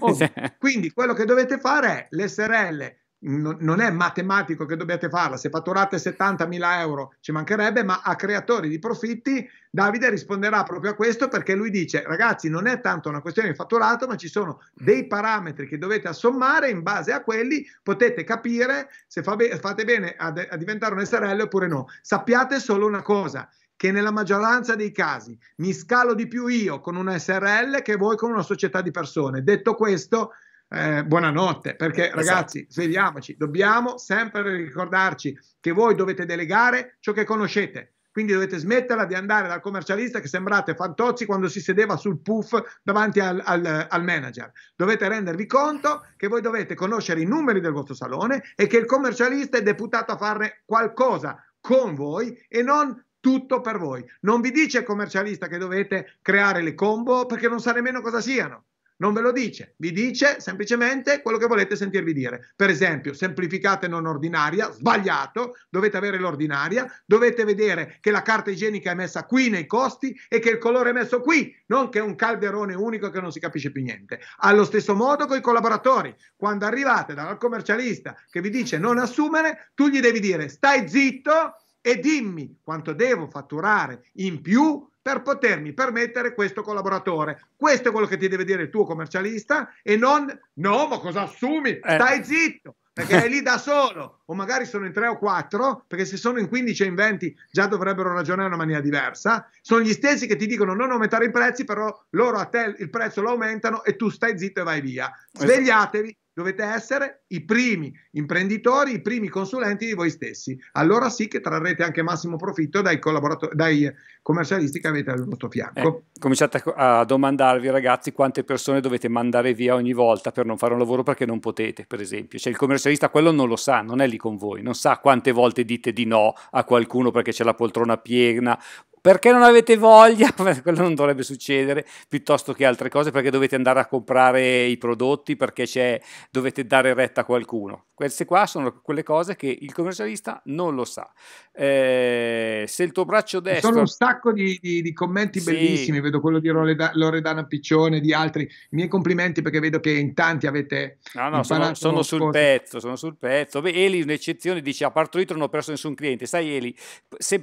Oh. <laughs> Quindi quello che dovete fare è l'SRL non è matematico che dobbiate farla, se fatturate 70.000 euro ci mancherebbe, ma a creatori di profitti Davide risponderà proprio a questo perché lui dice ragazzi non è tanto una questione di fatturato, ma ci sono dei parametri che dovete assommare, in base a quelli potete capire se fate bene a, diventare un SRL oppure no. Sappiate solo una cosa, che nella maggioranza dei casi mi scalo di più io con un SRL che voi con una società di persone. Detto questo, eh, buonanotte, perché esatto. ragazzi, svegliamoci, dobbiamo sempre ricordarci che voi dovete delegare ciò che conoscete. Quindi dovete smetterla di andare dal commercialista che sembrate fantozzi quando si sedeva sul puff davanti al, al, al, manager. Dovete rendervi conto che voi dovete conoscere i numeri del vostro salone e che il commercialista è deputato a fare qualcosa con voi e non tutto per voi. Non vi dice il commercialista che dovete creare le combo perché non sa nemmeno cosa siano. Non ve lo dice, vi dice semplicemente quello che volete sentirvi dire. Per esempio, semplificate non ordinaria, sbagliato, dovete avere l'ordinaria, dovete vedere che la carta igienica è messa qui nei costi e che il colore è messo qui, non che è un calderone unico che non si capisce più niente. Allo stesso modo con i collaboratori, quando arrivate dal commercialista che vi dice non assumere, tu gli devi dire stai zitto e dimmi quanto devo fatturare in più per potermi permettere questo collaboratore. Questo è quello che ti deve dire il tuo commercialista e non no, ma cosa assumi? Eh. Stai eh. zitto perché è lì da <laughs> solo o magari sono in 3 o 4 perché se sono in 15 e in 20 già dovrebbero ragionare in una maniera diversa sono gli stessi che ti dicono non aumentare i prezzi però loro a te il prezzo lo aumentano e tu stai zitto e vai via esatto. svegliatevi dovete essere i primi imprenditori, i primi consulenti di voi stessi. Allora sì che trarrete anche massimo profitto dai, dai commercialisti che avete al vostro fianco. Eh, cominciate a domandarvi ragazzi quante persone dovete mandare via ogni volta per non fare un lavoro perché non potete, per esempio. Cioè il commercialista quello non lo sa, non è lì con voi, non sa quante volte dite di no a qualcuno perché c'è la poltrona piena perché non avete voglia, <laughs> quello non dovrebbe succedere, piuttosto che altre cose, perché dovete andare a comprare i prodotti, perché dovete dare retta a qualcuno. Queste qua sono quelle cose che il commercialista non lo sa. Eh, se il tuo braccio destro... Sono un sacco di, di, di commenti sì. bellissimi, vedo quello di Loreda, Loredana Piccione, di altri. I miei complimenti perché vedo che in tanti avete... No, no, sono, sono sul scorso. pezzo, sono sul pezzo. Beh, Eli, un'eccezione, dice, a partorito non ho perso nessun cliente. Sai Eli,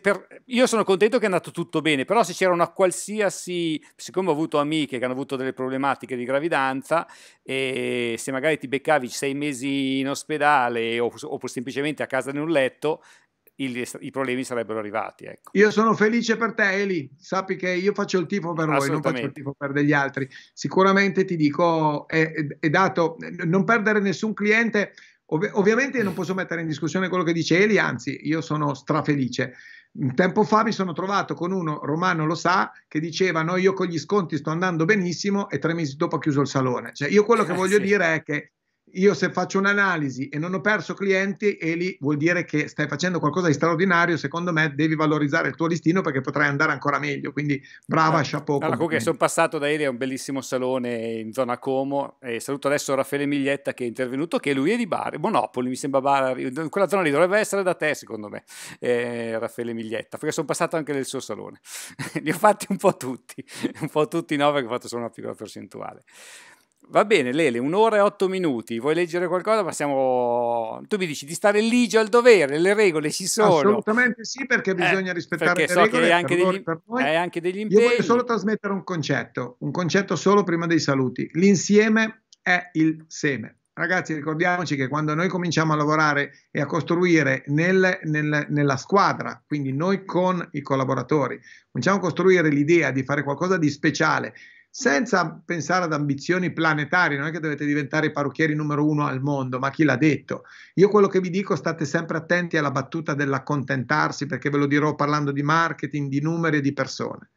per... io sono contento che è andato andato tutto bene, però se c'era una qualsiasi, siccome ho avuto amiche che hanno avuto delle problematiche di gravidanza e eh, se magari ti beccavi sei mesi in ospedale o, o semplicemente a casa in un letto, il, i problemi sarebbero arrivati. Ecco. Io sono felice per te, Eli. Sappi che io faccio il tifo per voi, non faccio il tifo per degli altri. Sicuramente ti dico, è, è, dato non perdere nessun cliente. Ov- ovviamente non mm. posso mettere in discussione quello che dice Eli, anzi, io sono strafelice. Un tempo fa mi sono trovato con uno, Romano lo sa, che diceva no io con gli sconti sto andando benissimo e tre mesi dopo ha chiuso il salone. Cioè io quello che eh, voglio sì. dire è che io se faccio un'analisi e non ho perso clienti, Eli, vuol dire che stai facendo qualcosa di straordinario, secondo me devi valorizzare il tuo listino perché potrai andare ancora meglio, quindi brava, ah, chapeau. Allora, comunque sono passato da Eli a un bellissimo salone in zona Como e saluto adesso Raffaele Miglietta che è intervenuto, che lui è di Bari, Monopoli mi sembra Bari, quella zona lì dovrebbe essere da te secondo me, eh, Raffaele Miglietta, perché sono passato anche nel suo salone, <laughs> li ho fatti un po' tutti, <laughs> un po' tutti no perché ho fatto solo una piccola percentuale. Va bene, Lele, un'ora e otto minuti. Vuoi leggere qualcosa? Passiamo. Tu mi dici di stare ligio al dovere, le regole ci sono. Assolutamente sì, perché eh, bisogna eh, rispettare perché le so regole. Che è anche, per noi. anche degli impegni. Io voglio solo trasmettere un concetto, un concetto solo prima dei saluti. L'insieme è il seme. Ragazzi, ricordiamoci che quando noi cominciamo a lavorare e a costruire nel, nel, nella squadra, quindi noi con i collaboratori, cominciamo a costruire l'idea di fare qualcosa di speciale senza pensare ad ambizioni planetarie, non è che dovete diventare i parrucchieri numero uno al mondo, ma chi l'ha detto? Io quello che vi dico, state sempre attenti alla battuta dell'accontentarsi, perché ve lo dirò parlando di marketing, di numeri e di persone.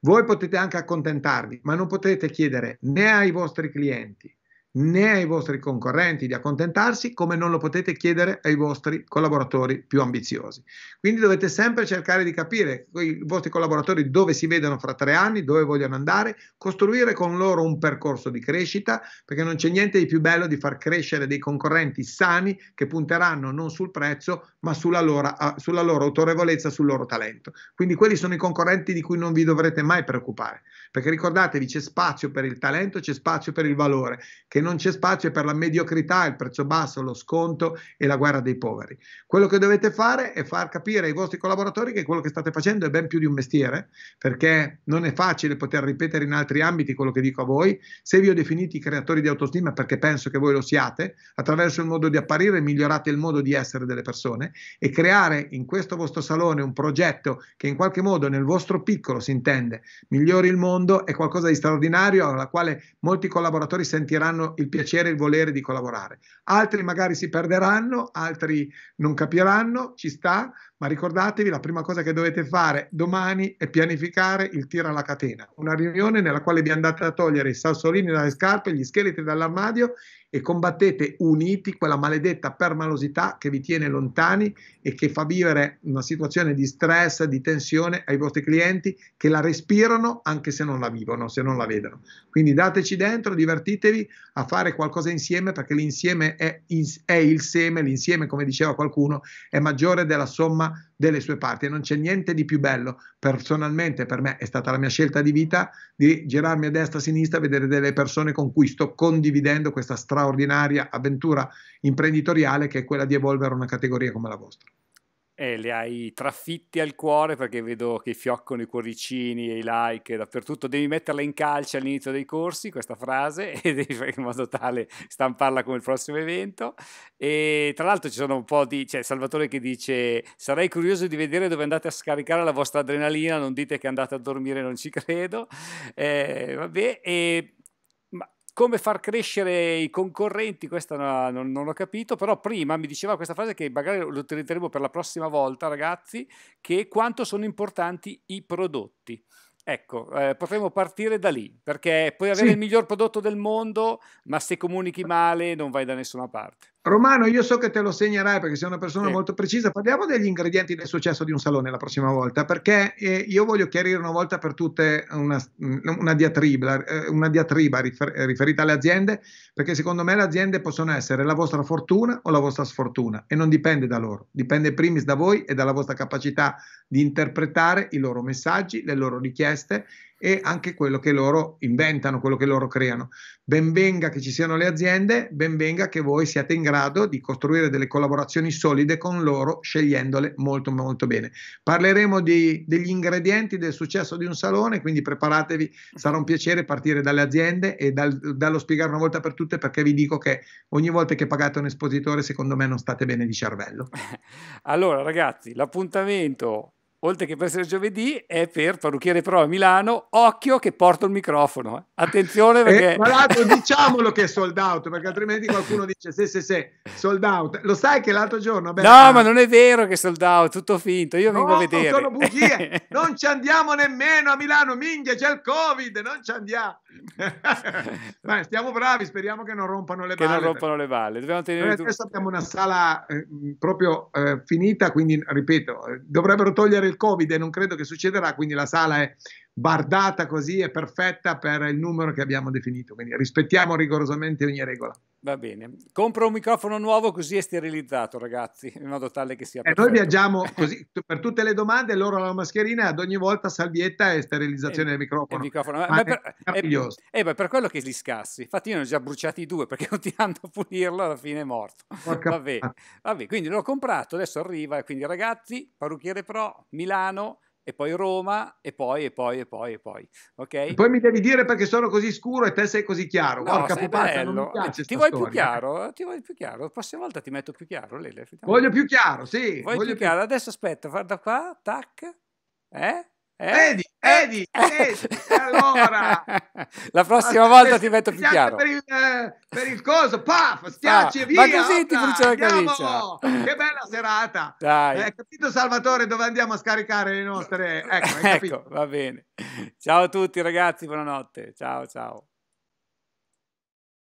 Voi potete anche accontentarvi, ma non potete chiedere né ai vostri clienti né ai vostri concorrenti di accontentarsi, come non lo potete chiedere ai vostri collaboratori più ambiziosi. Quindi dovete sempre cercare di capire i vostri collaboratori dove si vedono fra tre anni, dove vogliono andare, costruire con loro un percorso di crescita, perché non c'è niente di più bello di far crescere dei concorrenti sani che punteranno non sul prezzo, ma sulla loro, sulla loro autorevolezza, sul loro talento. Quindi quelli sono i concorrenti di cui non vi dovrete mai preoccupare, perché ricordatevi c'è spazio per il talento, c'è spazio per il valore, che non c'è spazio per la mediocrità, il prezzo basso, lo sconto e la guerra dei poveri. Quello che dovete fare è far capire ai vostri collaboratori che quello che state facendo è ben più di un mestiere, perché non è facile poter ripetere in altri ambiti quello che dico a voi. Se vi ho definiti creatori di autostima perché penso che voi lo siate, attraverso il modo di apparire migliorate il modo di essere delle persone e creare in questo vostro salone un progetto che in qualche modo nel vostro piccolo si intende migliori il mondo è qualcosa di straordinario alla quale molti collaboratori sentiranno il piacere e il volere di collaborare. Altri magari si perderanno, altri non capiranno, ci sta, ma ricordatevi la prima cosa che dovete fare domani è pianificare il tiro alla catena, una riunione nella quale vi andate a togliere i sassolini dalle scarpe, gli scheletri dall'armadio e combattete uniti quella maledetta permalosità che vi tiene lontani e che fa vivere una situazione di stress, di tensione ai vostri clienti che la respirano anche se non la vivono, se non la vedono. Quindi dateci dentro, divertitevi a fare qualcosa insieme perché l'insieme è, è il seme, l'insieme come diceva qualcuno è maggiore della somma delle sue parti e non c'è niente di più bello. Personalmente per me è stata la mia scelta di vita di girarmi a destra e a sinistra, vedere delle persone con cui sto condividendo questa straordinaria avventura imprenditoriale che è quella di evolvere una categoria come la vostra. Eh, le hai trafitti al cuore perché vedo che fioccono i cuoricini e i like dappertutto. Devi metterla in calce all'inizio dei corsi, questa frase, <laughs> e devi fare in modo tale stamparla come il prossimo evento. E tra l'altro ci sono un po' di... c'è cioè, Salvatore che dice sarei curioso di vedere dove andate a scaricare la vostra adrenalina, non dite che andate a dormire, non ci credo. Eh, vabbè, e come far crescere i concorrenti, questa non, non, ho capito, però prima mi diceva questa frase che magari lo utilizzeremo per la prossima volta, ragazzi, che quanto sono importanti i prodotti. Ecco, eh, potremmo partire da lì, perché puoi avere sì. il miglior prodotto del mondo, ma se comunichi male non vai da nessuna parte. Romano, io so che te lo segnerai perché sei una persona sì. molto precisa. Parliamo degli ingredienti del successo di un salone la prossima volta, perché eh, io voglio chiarire una volta per tutte una, una diatriba, eh, una diatriba rifer- riferita alle aziende, perché secondo me le aziende possono essere la vostra fortuna o la vostra sfortuna e non dipende da loro, dipende primis da voi e dalla vostra capacità di interpretare i loro messaggi, le loro richieste e anche quello che loro inventano, quello che loro creano. Benvenga che ci siano le aziende, benvenga che voi siate in grado di costruire delle collaborazioni solide con loro, scegliendole molto molto bene. Parleremo di, degli ingredienti del successo di un salone, quindi preparatevi, sarà un piacere partire dalle aziende e dal, dallo spiegare una volta per tutte perché vi dico che ogni volta che pagate un espositore, secondo me non state bene di cervello. <laughs> Allora ragazzi, l'appuntamento oltre che per essere giovedì, è per Parrucchiere Pro a Milano. Occhio che porto il microfono. Eh. Attenzione eh, perché... Eh, tra l'altro <laughs> diciamolo che è sold out, perché altrimenti qualcuno dice se se se sold out. Lo sai che l'altro giorno... Beh, no, ah, ma non è vero che è sold out, tutto finto. Io no, vengo a vedere. sono bugie. <laughs> non ci andiamo nemmeno a Milano, minchia, c'è il Covid, non ci andiamo. Ma <laughs> stiamo bravi, speriamo che non rompano le che balle. Che non rompano le balle. Dobbiamo tenere Noi adesso tu... abbiamo una sala eh, proprio eh, finita, quindi ripeto, eh, dovrebbero togliere il Covid e non credo che succederà, quindi la sala è bardata così è perfetta per il numero che abbiamo definito, quindi rispettiamo rigorosamente ogni regola. Va bene, compro un microfono nuovo così è sterilizzato ragazzi, in modo tale che sia... E eh, noi viaggiamo <laughs> così, per tutte le domande loro la mascherina, ad ogni volta salvietta e sterilizzazione e, del microfono. microfono. Ma, ma per, meraviglioso. E, eh, eh, beh, per quello che li scassi, infatti io ne ho già bruciati due perché <laughs> continuando a pulirlo alla fine è morto. Va bene, quindi l'ho comprato, adesso arriva, quindi ragazzi, parrucchiere pro, Milano, e poi Roma, e poi, e poi, e poi, e poi. ok? E poi mi devi dire perché sono così scuro e te sei così chiaro. No, Porca pupazza, non mi piace ti vuoi storia. più chiaro? Ti vuoi più chiaro? La prossima volta ti metto più chiaro, Lele. Voglio più chiaro, sì. Voglio, voglio più, più chiaro. Adesso aspetta, guarda qua, tac. Eh? Eh? Vedi, eh, Edi, eh. allora la prossima volta ti metto più chiaro per il, eh, per il coso, paf, stiaci ah, via. Ma così ti brucia la camicia. Che bella serata. Hai eh, capito Salvatore dove andiamo a scaricare le nostre <laughs> Ecco, ecco va bene. Ciao a tutti ragazzi, buonanotte. Ciao ciao.